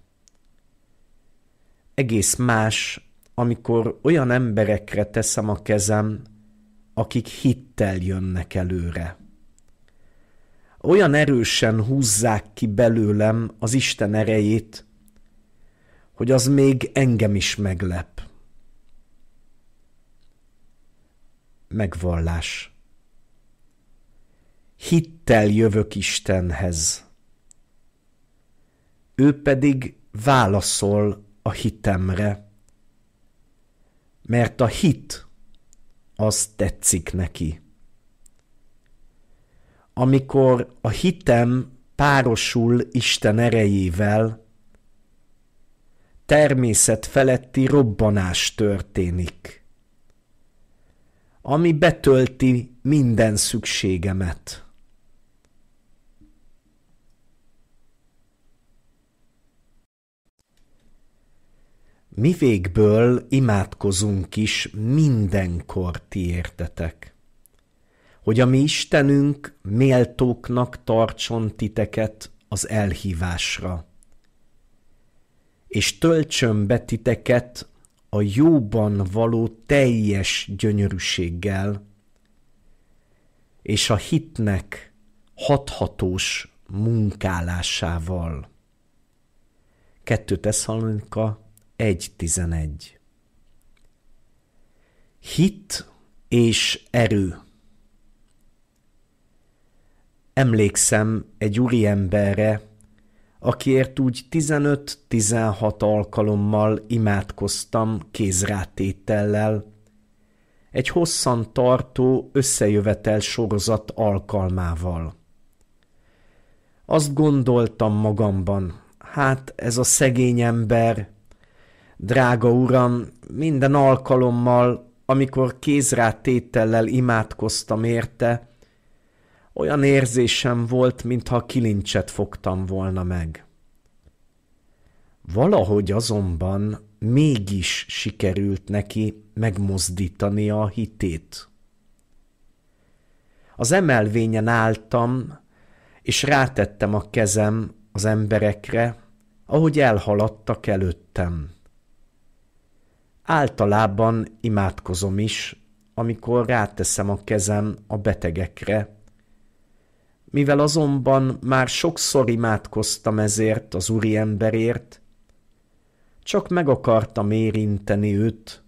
egész más, amikor olyan emberekre teszem a kezem, akik hittel jönnek előre. Olyan erősen húzzák ki belőlem az Isten erejét, hogy az még engem is meglep. Megvallás. Hittel jövök Istenhez. Ő pedig válaszol a hitemre, mert a hit az tetszik neki. Amikor a hitem párosul Isten erejével, természet feletti robbanás történik, ami betölti minden szükségemet. mi végből imádkozunk is mindenkor ti értetek. Hogy a mi Istenünk méltóknak tartson titeket az elhívásra, és töltsön be titeket a jóban való teljes gyönyörűséggel, és a hitnek hathatós munkálásával. 2 Tesszalonika 1.11 Hit és erő Emlékszem egy úriemberre, akiért úgy 15-16 alkalommal imádkoztam kézrátétellel, egy hosszan tartó összejövetel sorozat alkalmával. Azt gondoltam magamban, hát ez a szegény ember Drága uram, minden alkalommal, amikor kézrátétellel imádkoztam érte, olyan érzésem volt, mintha kilincset fogtam volna meg. Valahogy azonban mégis sikerült neki megmozdítani a hitét. Az emelvényen álltam, és rátettem a kezem az emberekre, ahogy elhaladtak előttem. Általában imádkozom is, amikor ráteszem a kezem a betegekre. Mivel azonban már sokszor imádkoztam ezért az emberért. csak meg akartam érinteni őt,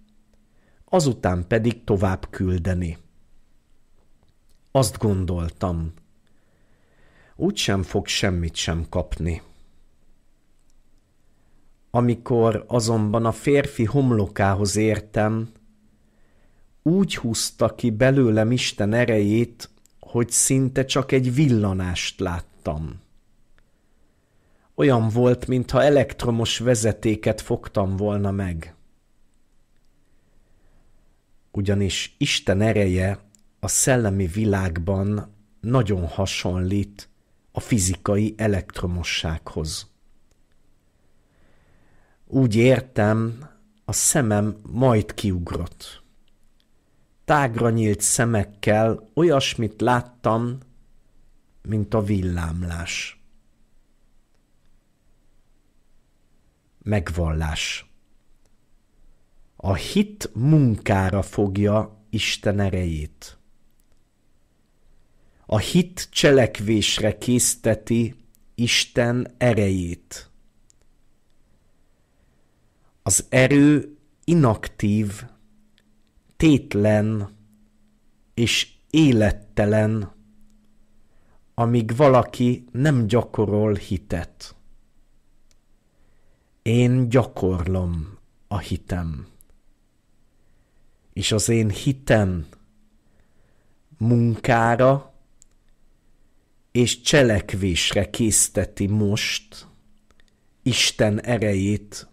azután pedig tovább küldeni. Azt gondoltam, úgysem fog semmit sem kapni. Amikor azonban a férfi homlokához értem, úgy húzta ki belőlem Isten erejét, hogy szinte csak egy villanást láttam. Olyan volt, mintha elektromos vezetéket fogtam volna meg. Ugyanis Isten ereje a szellemi világban nagyon hasonlít a fizikai elektromossághoz. Úgy értem, a szemem majd kiugrott. Tágra nyílt szemekkel olyasmit láttam, mint a villámlás. Megvallás. A hit munkára fogja Isten erejét. A hit cselekvésre készteti Isten erejét az erő inaktív, tétlen és élettelen, amíg valaki nem gyakorol hitet. Én gyakorlom a hitem, és az én hitem munkára és cselekvésre készteti most Isten erejét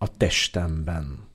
a testemben.